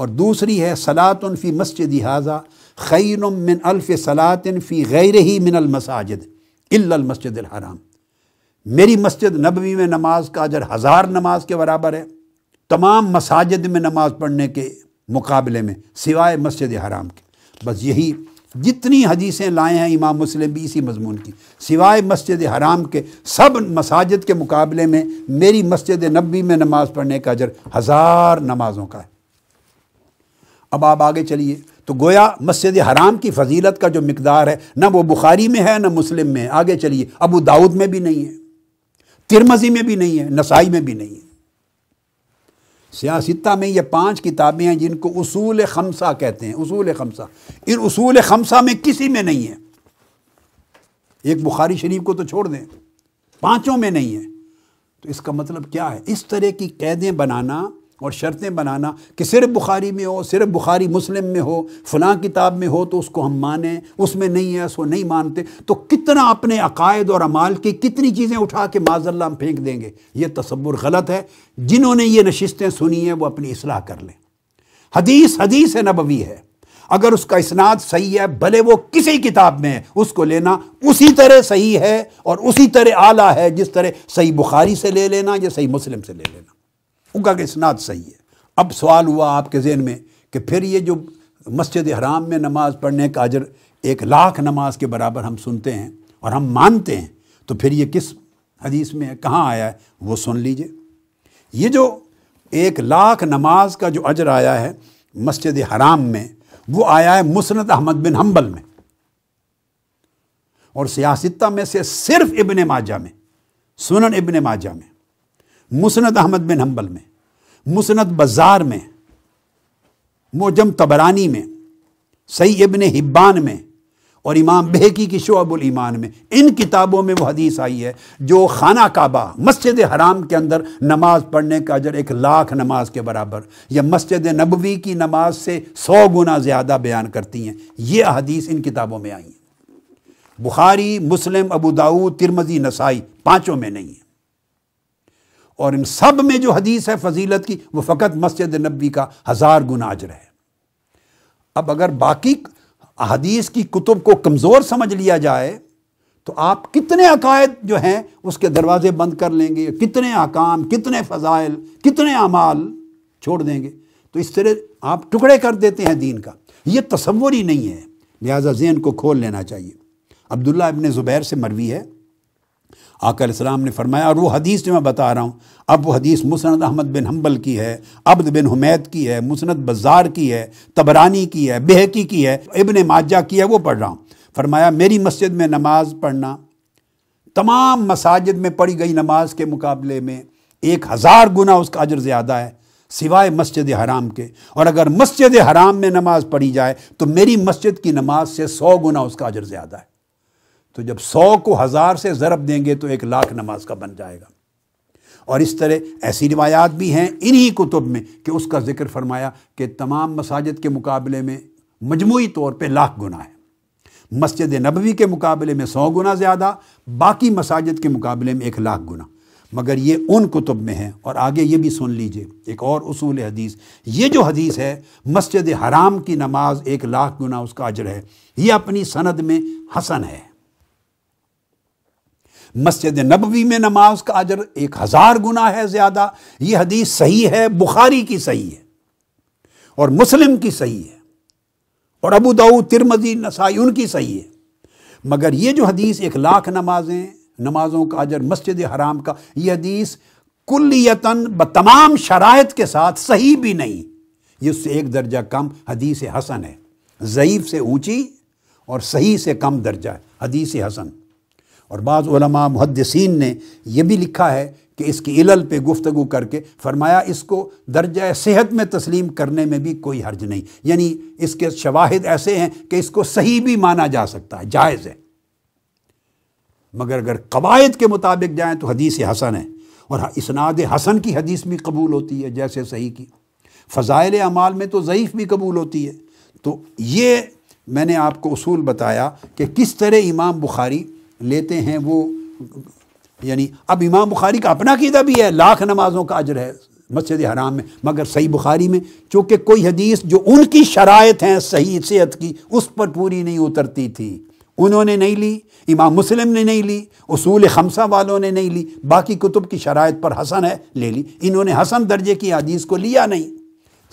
और दूसरी है सलातन फ़ी मस्जिद हाजा खैर मिन अल्फ़ सलातिन फ़ी गैर ही मिनल मसाजिद मस्जिद हराम मेरी मस्जिद नबवी में नमाज का अजर हज़ार नमाज के बराबर है तमाम मसाजिद में नमाज पढ़ने के मुकाबले में सिवाय मस्जिद हराम के बस यही जितनी हदीसें लाए हैं इमाम मुस्लिम भी इसी मजमून की सिवाय मस्जिद हराम के सब मसाजिद के मुकाबले में मेरी मस्जिद नबी में नमाज पढ़ने का अजर हज़ार नमाजों का है अब आप आगे चलिए तो गोया मस्जिद हराम की फजीलत का जो मकदार है ना वो बुखारी में है ना मुस्लिम में है आगे चलिए अबू दाऊद में भी नहीं है तिरमजी में भी नहीं है नसाई में भी नहीं है सियासत में ये पांच किताबें हैं जिनको उसूल खमसा कहते हैं उसूल खमसा इन उसूल खमसा में किसी में नहीं है एक बुखारी शरीफ को तो छोड़ दें पांचों में नहीं है तो इसका मतलब क्या है इस तरह की कैदें बनाना और शर्तें बनाना कि सिर्फ बुखारी में हो सिर्फ बुखारी मुस्लिम में हो फलां किताब में हो तो उसको हम माने उसमें नहीं है उसको नहीं मानते तो कितना अपने अकायद और अमाल की कितनी चीज़ें उठा के माजल्ला हम फेंक देंगे ये तस्वुर गलत है जिन्होंने ये नशस्तें सुनी हैं वो अपनी असलाह कर लें हदीस हदीस है नबवी है अगर उसका इसनाद सही है भले वो किसी किताब में है उसको लेना उसी तरह सही है और उसी तरह आला है जिस तरह सही बुखारी से ले लेना या सही मुस्लिम से ले लेना उगा के इसनाद तो सही है अब सवाल हुआ आपके जहन में कि फिर ये जो मस्जिद हराम में नमाज पढ़ने का अजर एक लाख नमाज के बराबर हम सुनते हैं और हम मानते हैं तो फिर ये किस हदीस में है कहाँ आया है वो सुन लीजिए ये जो एक लाख नमाज का जो अजर आया है मस्जिद हराम में वो आया है मुसनत अहमद बिन हम्बल में और सियासत में से सिर्फ इबन माजा में सुनन इबन माजा में मुसनद अहमद बिन हम्बल में मुसनद बाजार में मोजम तबरानी में सही इबन हिब्बान में और इमाम बहकी की शोबुल ईमान में इन किताबों में वो हदीस आई है जो खाना काबा मस्जिद हराम के अंदर नमाज पढ़ने का अजर एक लाख नमाज के बराबर या मस्जिद नबवी की नमाज से सौ गुना ज़्यादा बयान करती हैं ये हदीस इन किताबों में आई हैं बुखारी मुस्लिम अबू दाऊ तिरमजी नसाई पाँचों में नहीं है और इन सब में जो हदीस है फजीलत की वो फ़कत मस्जिद नबी का हज़ार गुना अजर है अब अगर बाकी हदीस की कुतुब को कमज़ोर समझ लिया जाए तो आप कितने अकायद जो हैं उसके दरवाजे बंद कर लेंगे कितने अकाम कितने फ़जाइल कितने अमाल छोड़ देंगे तो इस तरह आप टुकड़े कर देते हैं दीन का ये तस्वुर ही नहीं है लिहाजा जहन को खोल लेना चाहिए अब्दुल्ला अपने ज़ुबैर से मरवी है आकर इस्लाम ने फरमाया और वो हदीस जो मैं बता रहा हूँ अब वो हदीस मुसनद अहमद बिन हम्बल की है अब्द बिन हुमैद की है मुसनद बज़ार की है तबरानी की है बेहकी की है इबन माजा की है वो पढ़ रहा हूँ फरमाया मेरी मस्जिद में नमाज पढ़ना तमाम मसाजिद में पढ़ी गई नमाज के मुकाबले में एक हज़ार गुना उसका अजर ज़्यादा है सिवाय मस्जिद हराम के और अगर मस्जिद हराम में नमाज पढ़ी जाए तो मेरी मस्जिद की नमाज से सौ गुना उसका अजर ज़्यादा है तो जब सौ को हज़ार से ज़रब देंगे तो एक लाख नमाज का बन जाएगा और इस तरह ऐसी रिवायात भी हैं इन्हीं कुतुब में कि उसका जिक्र फरमाया कि तमाम मसाजिद के मुकाबले में मजमू तौर पर लाख गुना है मस्जिद नबवी के मुकाबले में सौ गुना ज़्यादा बाकी मसाजिद के मुकाबले में एक लाख गुना मगर ये उन कुतुब में है और आगे ये भी सुन लीजिए एक और उसूल हदीस ये जो हदीस है मस्जिद हराम की नमाज एक लाख गुना उसका अजर है ये अपनी सनद में हसन है मस्जिद नबवी में नमाज का अजर एक हज़ार गुना है ज़्यादा ये हदीस सही है बुखारी की सही है और मुस्लिम की सही है और अबू दाऊ तिरमजी नसाई उनकी सही है मगर ये जो हदीस एक लाख नमाजें नमाजों का अजर मस्जिद हराम का ये हदीस कुल्लियतन ब तमाम शरात के साथ सही भी नहीं ये उससे एक दर्जा कम हदीस हसन है ज़ईफ़ से ऊँची और सही से कम दर्जा है हदीस हसन और बाज़ा मुहदसिन ने यह भी लिखा है कि इसकी इलल पे गुफ्तगु करके फरमाया इसको दर्जा सेहत में तस्लीम करने में भी कोई हर्ज नहीं यानी इसके शवाहद ऐसे हैं कि इसको सही भी माना जा सकता है जायज़ है मगर अगर कवायद के मुताबिक जाएँ तो हदीस हसन है और इसनाद हसन की हदीस भी कबूल होती है जैसे सही की फ़ाइल अमाल में तो ज़यीफ़ भी कबूल होती है तो ये मैंने आपको असूल बताया कि किस तरह इमाम बुखारी लेते हैं वो यानी अब इमाम बुखारी का अपना कीदा भी है लाख नमाजों का अजर है मस्जिद हराम में मगर सही बुखारी में चूँकि कोई हदीस जो उनकी शरात हैं सही सेहत की उस पर पूरी नहीं उतरती थी उन्होंने नहीं ली इमाम मुस्लिम ने नहीं ली उसूल खमसा वालों ने नहीं ली बाकी कुतुब की शराय पर हसन है ले ली इन्होंने हसन दर्जे की हदीस को लिया नहीं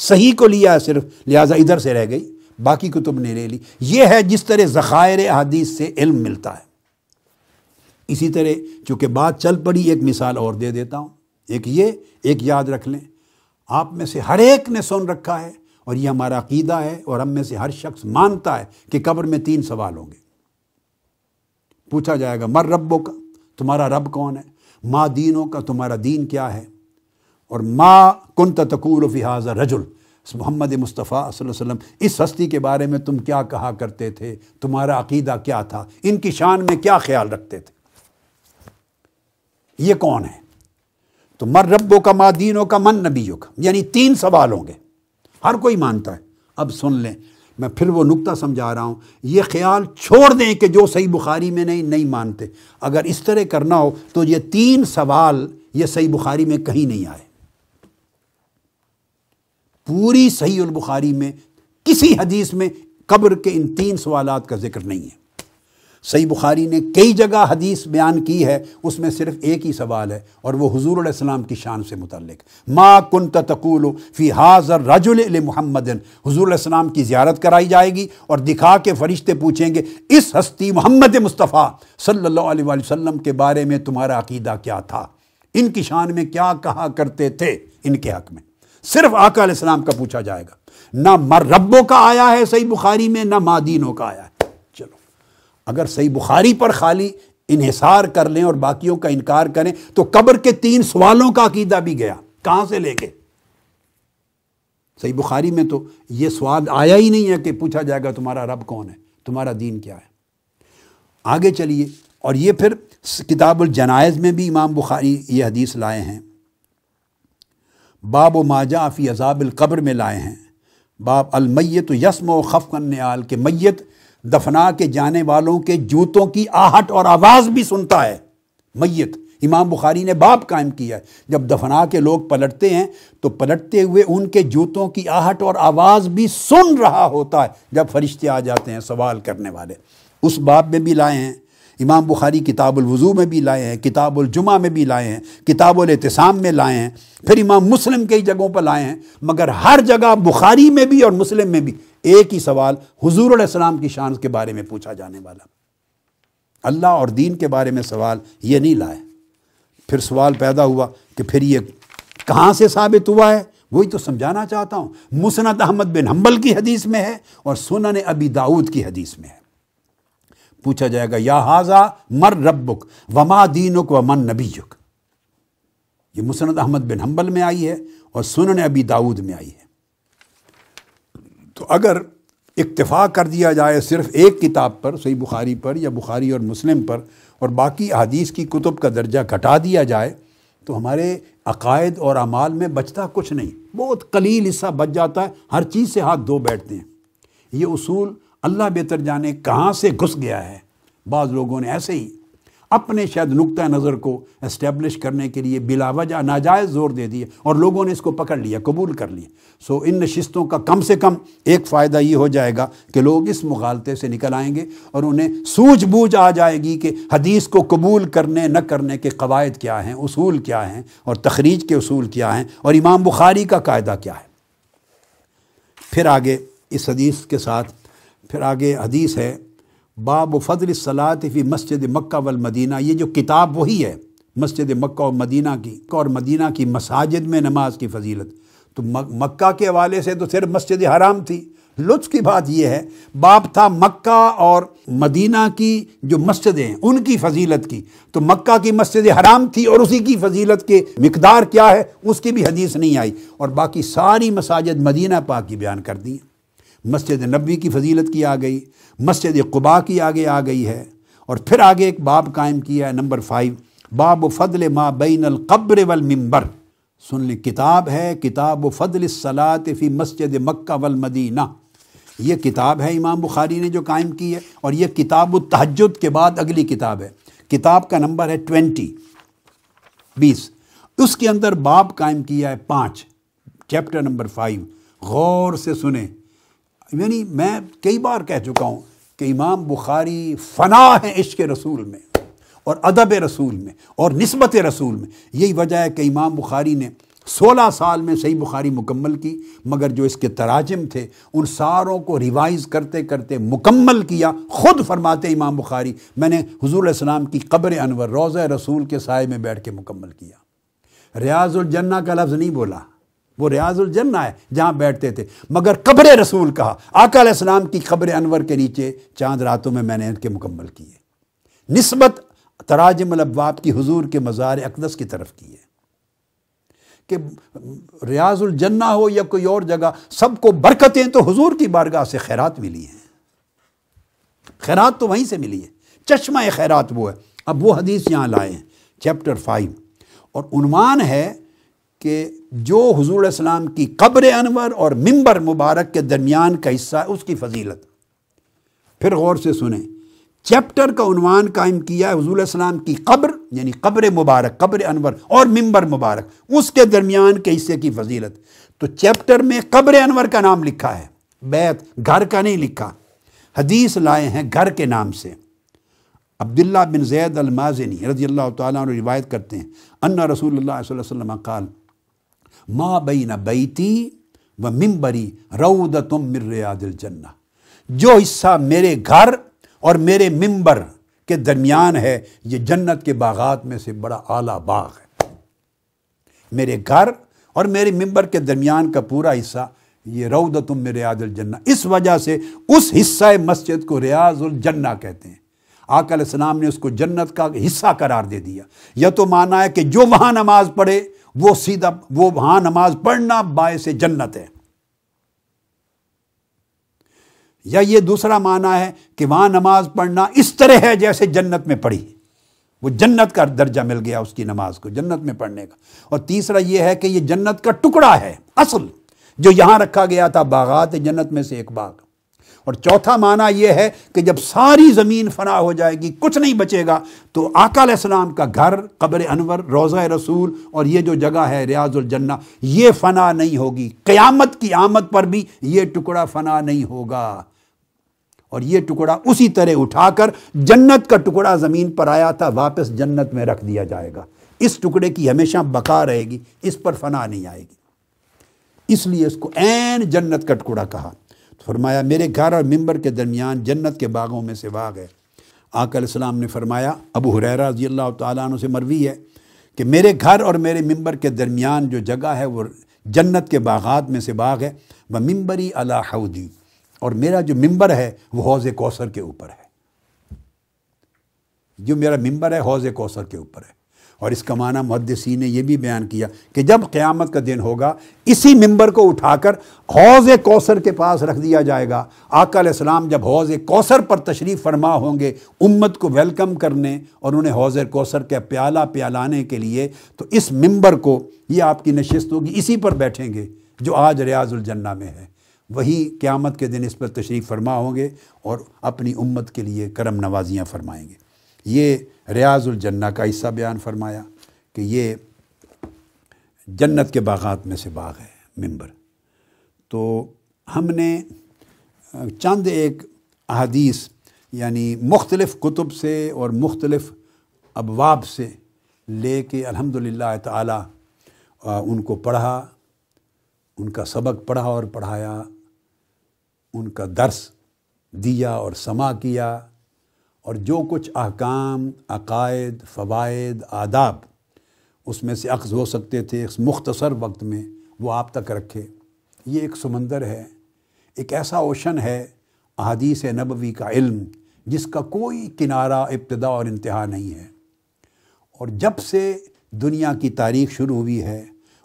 सही को लिया सिर्फ लिहाजा इधर से रह गई बाकी कुतुब ने ले ली ये है जिस तरह ज़ख़ायर हदीस से इल्म मिलता है इसी तरह चूँकि बात चल पड़ी एक मिसाल और दे देता हूँ एक ये एक याद रख लें आप में से हर एक ने सुन रखा है और ये हमारा अकीदा है और हम में से हर शख्स मानता है कि कब्र में तीन सवाल होंगे पूछा जाएगा मर रबों का तुम्हारा रब कौन है माँ दीनों का तुम्हारा दीन क्या है और माँ कन तकूर फिहाजा रजुल मोहम्मद मुस्तफ़ा वसल्लम इस हस्ती के बारे में तुम क्या कहा करते थे तुम्हारा अकीदा क्या था इनकी शान में क्या ख्याल रखते थे ये कौन है तो मर रबो का मा दीनों का मन नबी का यानी तीन सवाल होंगे हर कोई मानता है अब सुन लें मैं फिर वो नुकता समझा रहा हूँ ये ख्याल छोड़ दें कि जो सही बुखारी में नहीं नहीं मानते अगर इस तरह करना हो तो ये तीन सवाल ये सही बुखारी में कहीं नहीं आए पूरी सही बुखारी में किसी हदीस में कब्र के इन तीन सवालात का जिक्र नहीं है सही बुखारी ने कई जगह हदीस बयान की है उसमें सिर्फ एक ही सवाल है और वह हजूर सलाम की शान से मुतलक माँ कन तकूल फ़ी हाजर रजुल महमदन हजूर सलाम की ज्यारत कराई जाएगी और दिखा के फरिश्ते पूछेंगे इस हस्ती मोहम्मद मुस्तफ़ा सल्ला वसम के बारे में तुम्हारा अकीदा क्या था इनकी शान में क्या कहा करते थे इनके हक में सिर्फ आका सलाम का पूछा जाएगा ना मरबों का आया है सही बुखारी में ना मादीनों का आया है अगर सही बुखारी पर खाली इन्हिसार कर लें और बाकियों का इनकार करें तो कब्र के तीन सवालों का अकीदा भी गया कहां से लेके सही बुखारी में तो यह स्वाद आया ही नहीं है कि पूछा जाएगा तुम्हारा रब कौन है तुम्हारा दीन क्या है आगे चलिए और ये फिर किताबुल जनायज में भी इमाम बुखारी ये हदीस लाए हैं बाब माजा आफी अजाबल कब्र में लाए हैं बाब अलमैत यसम व खफ आल के मैत दफना के जाने वालों के जूतों की आहट और आवाज़ भी सुनता है मैत इमाम बुखारी ने बाप कायम किया है जब दफना के लोग पलटते हैं तो पलटते हुए उनके जूतों की आहट और आवाज़ भी सुन रहा होता है जब फरिश्ते आ जाते हैं सवाल करने वाले उस बाप में भी लाए हैं इमाम बुखारी किताबुलवज़ू में भी लाए हैं किताबुलजुमा में भी लाए हैं किताबुलतसाम में लाए हैं फिर इमाम मुस्लिम कई जगहों पर लाए हैं मगर हर जगह बुखारी में भी और मुस्लिम में भी एक ही सवाल हजूर सलाम की शान के बारे में पूछा जाने वाला अल्लाह और दीन के बारे में सवाल ये नहीं लाए फिर सवाल पैदा हुआ कि फिर ये कहाँ से साबित हुआ है वही तो समझाना चाहता हूँ मुसनद अहमद बिन हम्बल की हदीस में है और सुनन अबी दाऊद की हदीस में है पूछा जाएगा या हाजा मर रबुक वमा दीनुक व मन नबीजुक ये मुसनद अहमद बिन हम्बल में आई है और सुनन अबी दाऊद में आई है अगर इक्तफा कर दिया जाए सिर्फ एक किताब पर सही बुखारी पर या बुखारी और मुस्लिम पर और बाकी अदीस की कुतुब का दर्जा घटा दिया जाए तो हमारे अकायद और अमाल में बचता कुछ नहीं बहुत कलील हिस्सा बच जाता है हर चीज़ से हाथ धो बैठते हैं ये उसूल अल्लाह बेहतर जाने कहाँ से घुस गया है बाज़ लोगों ने ऐसे ही अपने शायद नुक़ नज़र को इस्टेब्लिश करने के लिए बिलावजा नाजायज़ जोर दे दिए और लोगों ने इसको पकड़ लिया कबूल कर लिया सो इन नशस्तों का कम से कम एक फ़ायदा ये हो जाएगा कि लोग इस मुगालते से निकल आएंगे और उन्हें सूझबूझ आ जाएगी कि हदीस को कबूल करने न करने के कवायद क्या हैं उसूल क्या हैं और तखरीज के असूल क्या हैं और इमाम बुखारी का कायदा क्या है फिर आगे इस हदीस के साथ फिर आगे हदीस है बाब फ़ल सलात फ़ी मस्जिद मक् वल मदीना ये जो किताब वही है मस्जिद मक्का और मदीना की और मदीना की मसाजिद में नमाज की फजीलत तो मक् के हवाले से तो सिर्फ मस्जिद हराम थी लुत्फ की बात यह है बाप था मक्का और मदीना की जो मस्जिदें हैं उनकी फजीलत की तो मक्का की मस्जिद हराम थी और उसी की फजीलत के मकदार क्या है उसकी भी हदीस नहीं आई और बाकी सारी मसाजद मदीना पाक की बयान कर दी मस्जिद नबी की फजीलत की आ गई मस्जिद कुबा की आगे आ गई है और फिर आगे एक बाब कायम किया है नंबर फाइव बाब फ़दल माँ बैन अलकब्र वल सुन ली किताब है किताब व फ़दल सलात फ़ी मस्जिद मक्का वल मदीना ये किताब है इमाम बुखारी ने जो कायम की है और ये किताब तहजद के बाद अगली किताब है किताब का नंबर है ट्वेंटी बीस उसके अंदर बाब कायम किया है पाँच चैप्टर नंबर फाइव गौर से सुने यानी मैं कई बार कह चुका हूँ कि इमाम बुखारी फ़ना है इश्क रसूल में और अदब रसूल में और नस्बत रसूल में यही वजह है कि इमाम बुखारी ने सोलह साल में सही बुखारी मुकम्मल की मगर जो इसके तराजम थे उन सारों को रिवाइज करते करते मुकम्मल किया खुद फरमाते इमाम बुखारी मैंने हजूर इस्लाम की कब्र अनवर रोज़ रसूल के साय में बैठ के मुकम्मल किया रियाजुलजन्ना का लफ्ज़ नहीं बोला वो रियाजुल जन्ना है जहाँ बैठते थे मगर कब्र रसूल कहा आकाल इस्लाम की खबर अनवर के नीचे चांद रातों में मैंने इनके मुकम्मल किए नस्बत तराजम की हजूर के मज़ार अकदस की तरफ की है कि रियाजुल जन्ना हो या कोई और जगह सबको बरकतें तो हजूर की बारगाह से खैरात मिली हैं खैरात तो वहीं से मिली है चश्मा खैरात वो है अब वो हदीस यहाँ लाए हैं चैप्टर फाइव और उनवान है कि जो हजूर इस्लाम की कब्र अनवर और मंबर मुबारक के दरमियान का हिस्सा है उसकी फजीलत फिर गौर से सुने चैप्टर का उनवान कायम किया है हजूल इस्लाम की कब्र यानी कब्र मुबारक कब्र अनवर और मंबर मुबारक उसके दरमियान के हिस्से की फजीलत तो चैप्टर में कब्र अनवर का नाम लिखा है बैत घर का नहीं लिखा हदीस लाए हैं घर के नाम से अब्दुल्ला बिन जैद अलमाजनी रजील्ला तवायत करते हैं अन्ना रसूल वसम काल माँ बीन बैती व मिम्बरी रऊद तुम मिर्रयादिल जन्ना जो हिस्सा मेरे घर और मेरे मिम्बर के दरमियान है ये जन्नत के बागात में से बड़ा आला बाग है मेरे घर और मेरे मिम्बर के दरमियान का पूरा हिस्सा ये रऊद तुम मेरे आदिल जन्ना इस वजह से उस हिस्सा मस्जिद को रियाज और जन्ना कहते हैं आकल इस्लाम ने उसको जन्नत का हिस्सा करार दे दिया यह तो माना है कि जो वहाँ नमाज पढ़े वो सीधा वो वहां नमाज पढ़ना बाय से जन्नत है या ये दूसरा माना है कि वहां नमाज पढ़ना इस तरह है जैसे जन्नत में पढ़ी वो जन्नत का दर्जा मिल गया उसकी नमाज को जन्नत में पढ़ने का और तीसरा ये है कि ये जन्नत का टुकड़ा है असल जो यहां रखा गया था बागात जन्नत में से एक बाग और चौथा माना यह है कि जब सारी ज़मीन फना हो जाएगी कुछ नहीं बचेगा तो आकाम का घर कब्र अनवर रोज़ा रसूल और ये जो जगह है रियाजुलजन्ना ये फ़ना नहीं होगी क़यामत की आमद पर भी ये टुकड़ा फ़ना नहीं होगा और ये टुकड़ा उसी तरह उठाकर जन्नत का टुकड़ा ज़मीन पर आया था वापस जन्नत में रख दिया जाएगा इस टुकड़े की हमेशा बका रहेगी इस पर फना नहीं आएगी इसलिए इसको एन जन्नत का टुकड़ा कहा फरमाया मेरे घर और मंबर के दरमियान जन्नत के बागों में से बाग है आकल इस्लाम ने फरमाया अबू हुरैरा रजी अल्लाह तु से मरवी है कि मेरे घर और मेरे मंबर के दरमियान जो जगह है वो जन्नत के बागात में से बाग है व मंबरी अला और मेरा जो मंबर है वह हौज़ कौसर के ऊपर है जो मेरा मंबर है हौज़ कौसर के ऊपर है और इसका माना मदसी ने यह भी बयान किया कि जब क़्यामत का दिन होगा इसी मंबर को उठाकर हौज़ कौसर के पास रख दिया जाएगा आकाम जब हौज़ कौसर पर तशरीफ़ फरमा होंगे उम्मत को वेलकम करने और उन्हें हौज़ कौसर का प्याला प्यालाने के लिए तो इस मंबर को ये आपकी नशस्त होगी इसी पर बैठेंगे जो आज रियाजुलजन्ना में है वही क़्यामत के दिन इस पर तशरीफ़ फरमा होंगे और अपनी उम्मत के लिए करम नवाजियाँ फरमाएँगे ये रियाजुल जन्ना का हिस्सा बयान फरमाया कि ये जन्नत के बागात में से बाग है मेंबर तो हमने चंद एक अदीस यानी मुख्तलफ़ कुतुब से और मुख्तलफ़ अबवाब से ले के अलहमदिल्ला ताला उनको पढ़ा उनका सबक पढ़ा और पढ़ाया उनका दर्स दिया और समा किया और जो कुछ अहकाम अकायद फ़वाद आदाब उसमें से अक्स हो सकते थे इस मुख्तसर वक्त में वो आप तक रखे ये एक समंदर है एक ऐसा ओशन है अदीस नबवी का इल्म जिसका कोई किनारा इब्तदा और इंतहा नहीं है और जब से दुनिया की तारीख शुरू हुई है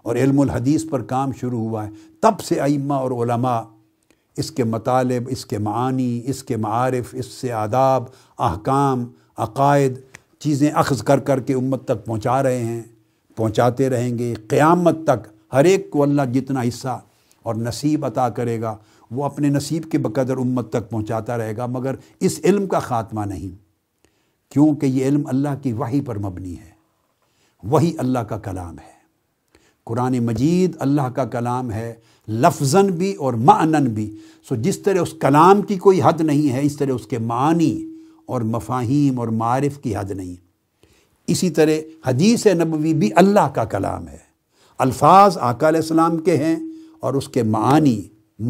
और इल्मुल हदीस पर काम शुरू हुआ है तब से अम्मा और इसके मतालब इसके मानी इसके मारफ़ इससे आदाब अहकाम अकायद चीज़ें अखज़ कर कर के उम्मत तक पहुँचा रहे हैं पहुँचाते रहेंगे क़्यामत तक हर एक को अल्लाह जितना हिस्सा और नसीब अता करेगा वो अपने नसीब के बकदर उम्मत तक पहुँचाता रहेगा मगर इस इल्म का ख़ात्मा नहीं क्योंकि ये इल्म अल्लाह की वही पर मबनी है वही अल्लाह का कलाम है कुरान मजीद अल्लाह का कलाम है लफजन भी और मानन भी सो जिस तरह उस कलाम की कोई हद नहीं है इस तरह उसके मानी और मफाहिम और मारफ की हद नहीं इसी तरह हदीस नबवी भी अल्लाह का कलाम है अल्फाज आकाम के हैं और उसके मानी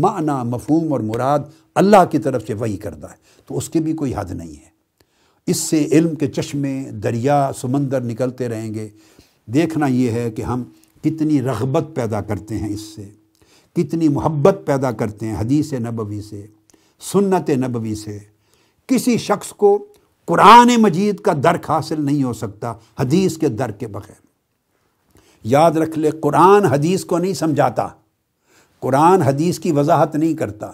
माना मफहम और मुराद अल्लाह की तरफ से वही करता है तो उसकी भी कोई हद नहीं है इससे इल्म के चश्मे दरिया समंदर निकलते रहेंगे देखना ये है कि हम कितनी रगबत पैदा करते हैं इससे कितनी मोहब्बत पैदा करते हैं हदीस नबवी से सुन्नत नबवी से किसी शख्स को कुरान मजीद का दर्क हासिल नहीं हो सकता हदीस के दर के बगैर याद रख ले कुरान हदीस को नहीं समझाता कुरान हदीस की वजाहत नहीं करता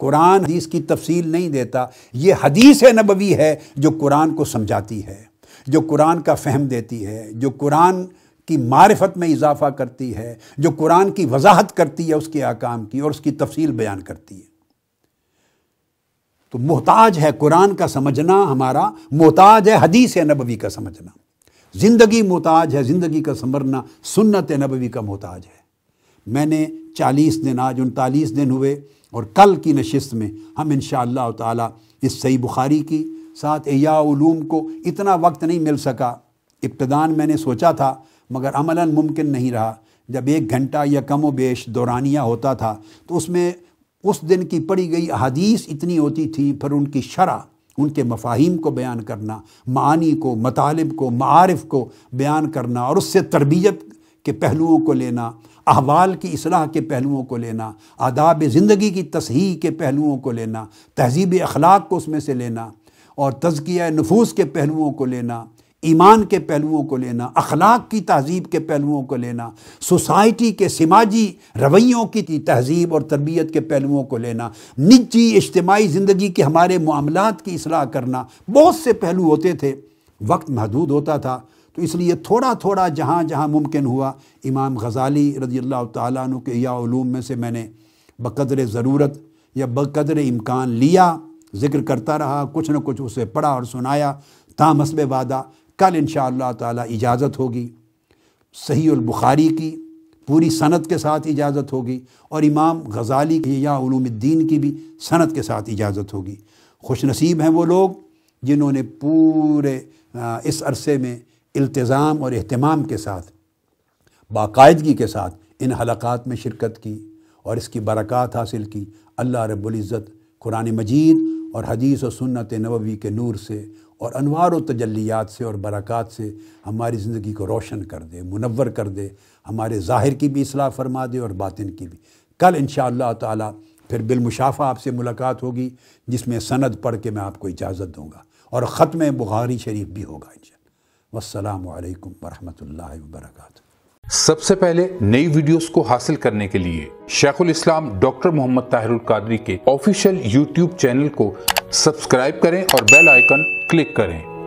कुरान हदीस की तफसील नहीं देता ये हदीस नबवी है जो कुरान को समझाती है जो कुरान का फहम देती है जो कुरान की मारफत में इजाफा करती है जो कुरान की वजाहत करती है उसके आकाम की और उसकी तफसील बयान करती है तो मोहताज है कुरान का समझना हमारा मोहताज है हदीस नबवी का समझना ज़िंदगी मोहताज है ज़िंदगी का समरना सुन्नत नबवी का मोहताज है मैंने चालीस दिन आज उनतालीस दिन हुए और कल की नशस्त में हम इन ताला इस सही बुखारी की साथ एयालूम को इतना वक्त नहीं मिल सका इब्तदान मैंने सोचा था मगर अमला मुमकिन नहीं रहा जब एक घंटा या कम वेश दौरानिया होता था तो उसमें उस दिन की पढ़ी गई अदीस इतनी होती थी फिर उनकी शरह उनके मफाहिम को बयान करना मानी को मतालब को मारफ़ को बयान करना और उससे तरबियत के पहलुओं को लेना अहवाल की असलाह के पहलुओं को लेना आदाब ज़िंदगी की तसही के पहलुओं को लेना तहजीब अखलाक को उसमें से लेना और तजकिया नफूस के पहलुओं को लेना ईमान के पहलुओं को लेना अखलाक की तहजीब के पहलुओं को लेना सोसाइटी के समाजी रवैयों की तहजीब और तरबियत के पहलुओं को लेना निजी इज्तमाही ज़िंदगी के हमारे मामलात की असलाह करना बहुत से पहलू होते थे वक्त महदूद होता था तो इसलिए थोड़ा थोड़ा जहाँ जहाँ मुमकिन हुआ इमाम गज़ाली रजी अल्लाह तु के यालूम में से मैंने बकदर ज़रूरत या बकदर इम्कान लिया ज़िक्र करता रहा कुछ न कुछ उसे पढ़ा और सुनाया ता मसब वादा कल इन ताला इजाज़त होगी सही बुखारी की पूरी सनत के साथ इजाज़त होगी और इमाम गज़ाली की या उलूमद्दीन की भी सनत के साथ इजाज़त होगी खुश नसीब हैं वो लोग जिन्होंने पूरे इस अरसे में इल्तज़ाम और अहतमाम के साथ बाकायदगी के साथ इन हलक़ात में शिरकत की और इसकी बरक़ात हासिल की अल्लाह रब्ज़त कुरान मजीद और हदीस और सुन्नत नबवी के नूर से और अनवार तजलियात से और बरक़ात से हमारी ज़िंदगी को रोशन कर दे मुनवर कर दे हमारे ज़ाहिर की भी असलाह फरमा दे और बातिन की भी कल इन शाह फिर बिलमुशाफ़ा आपसे मुलाकात होगी जिसमें सनद पढ़ के मैं आपको इजाज़त दूँगा और ख़त्म बुखारी शरीफ भी होगा इन शामकुम वरह वर्क सबसे पहले नई वीडियोस को हासिल करने के लिए शेखुल इस्लाम डॉक्टर मोहम्मद ताहिरुल कादरी के ऑफिशियल यूट्यूब चैनल को सब्सक्राइब करें और बेल आइकन क्लिक करें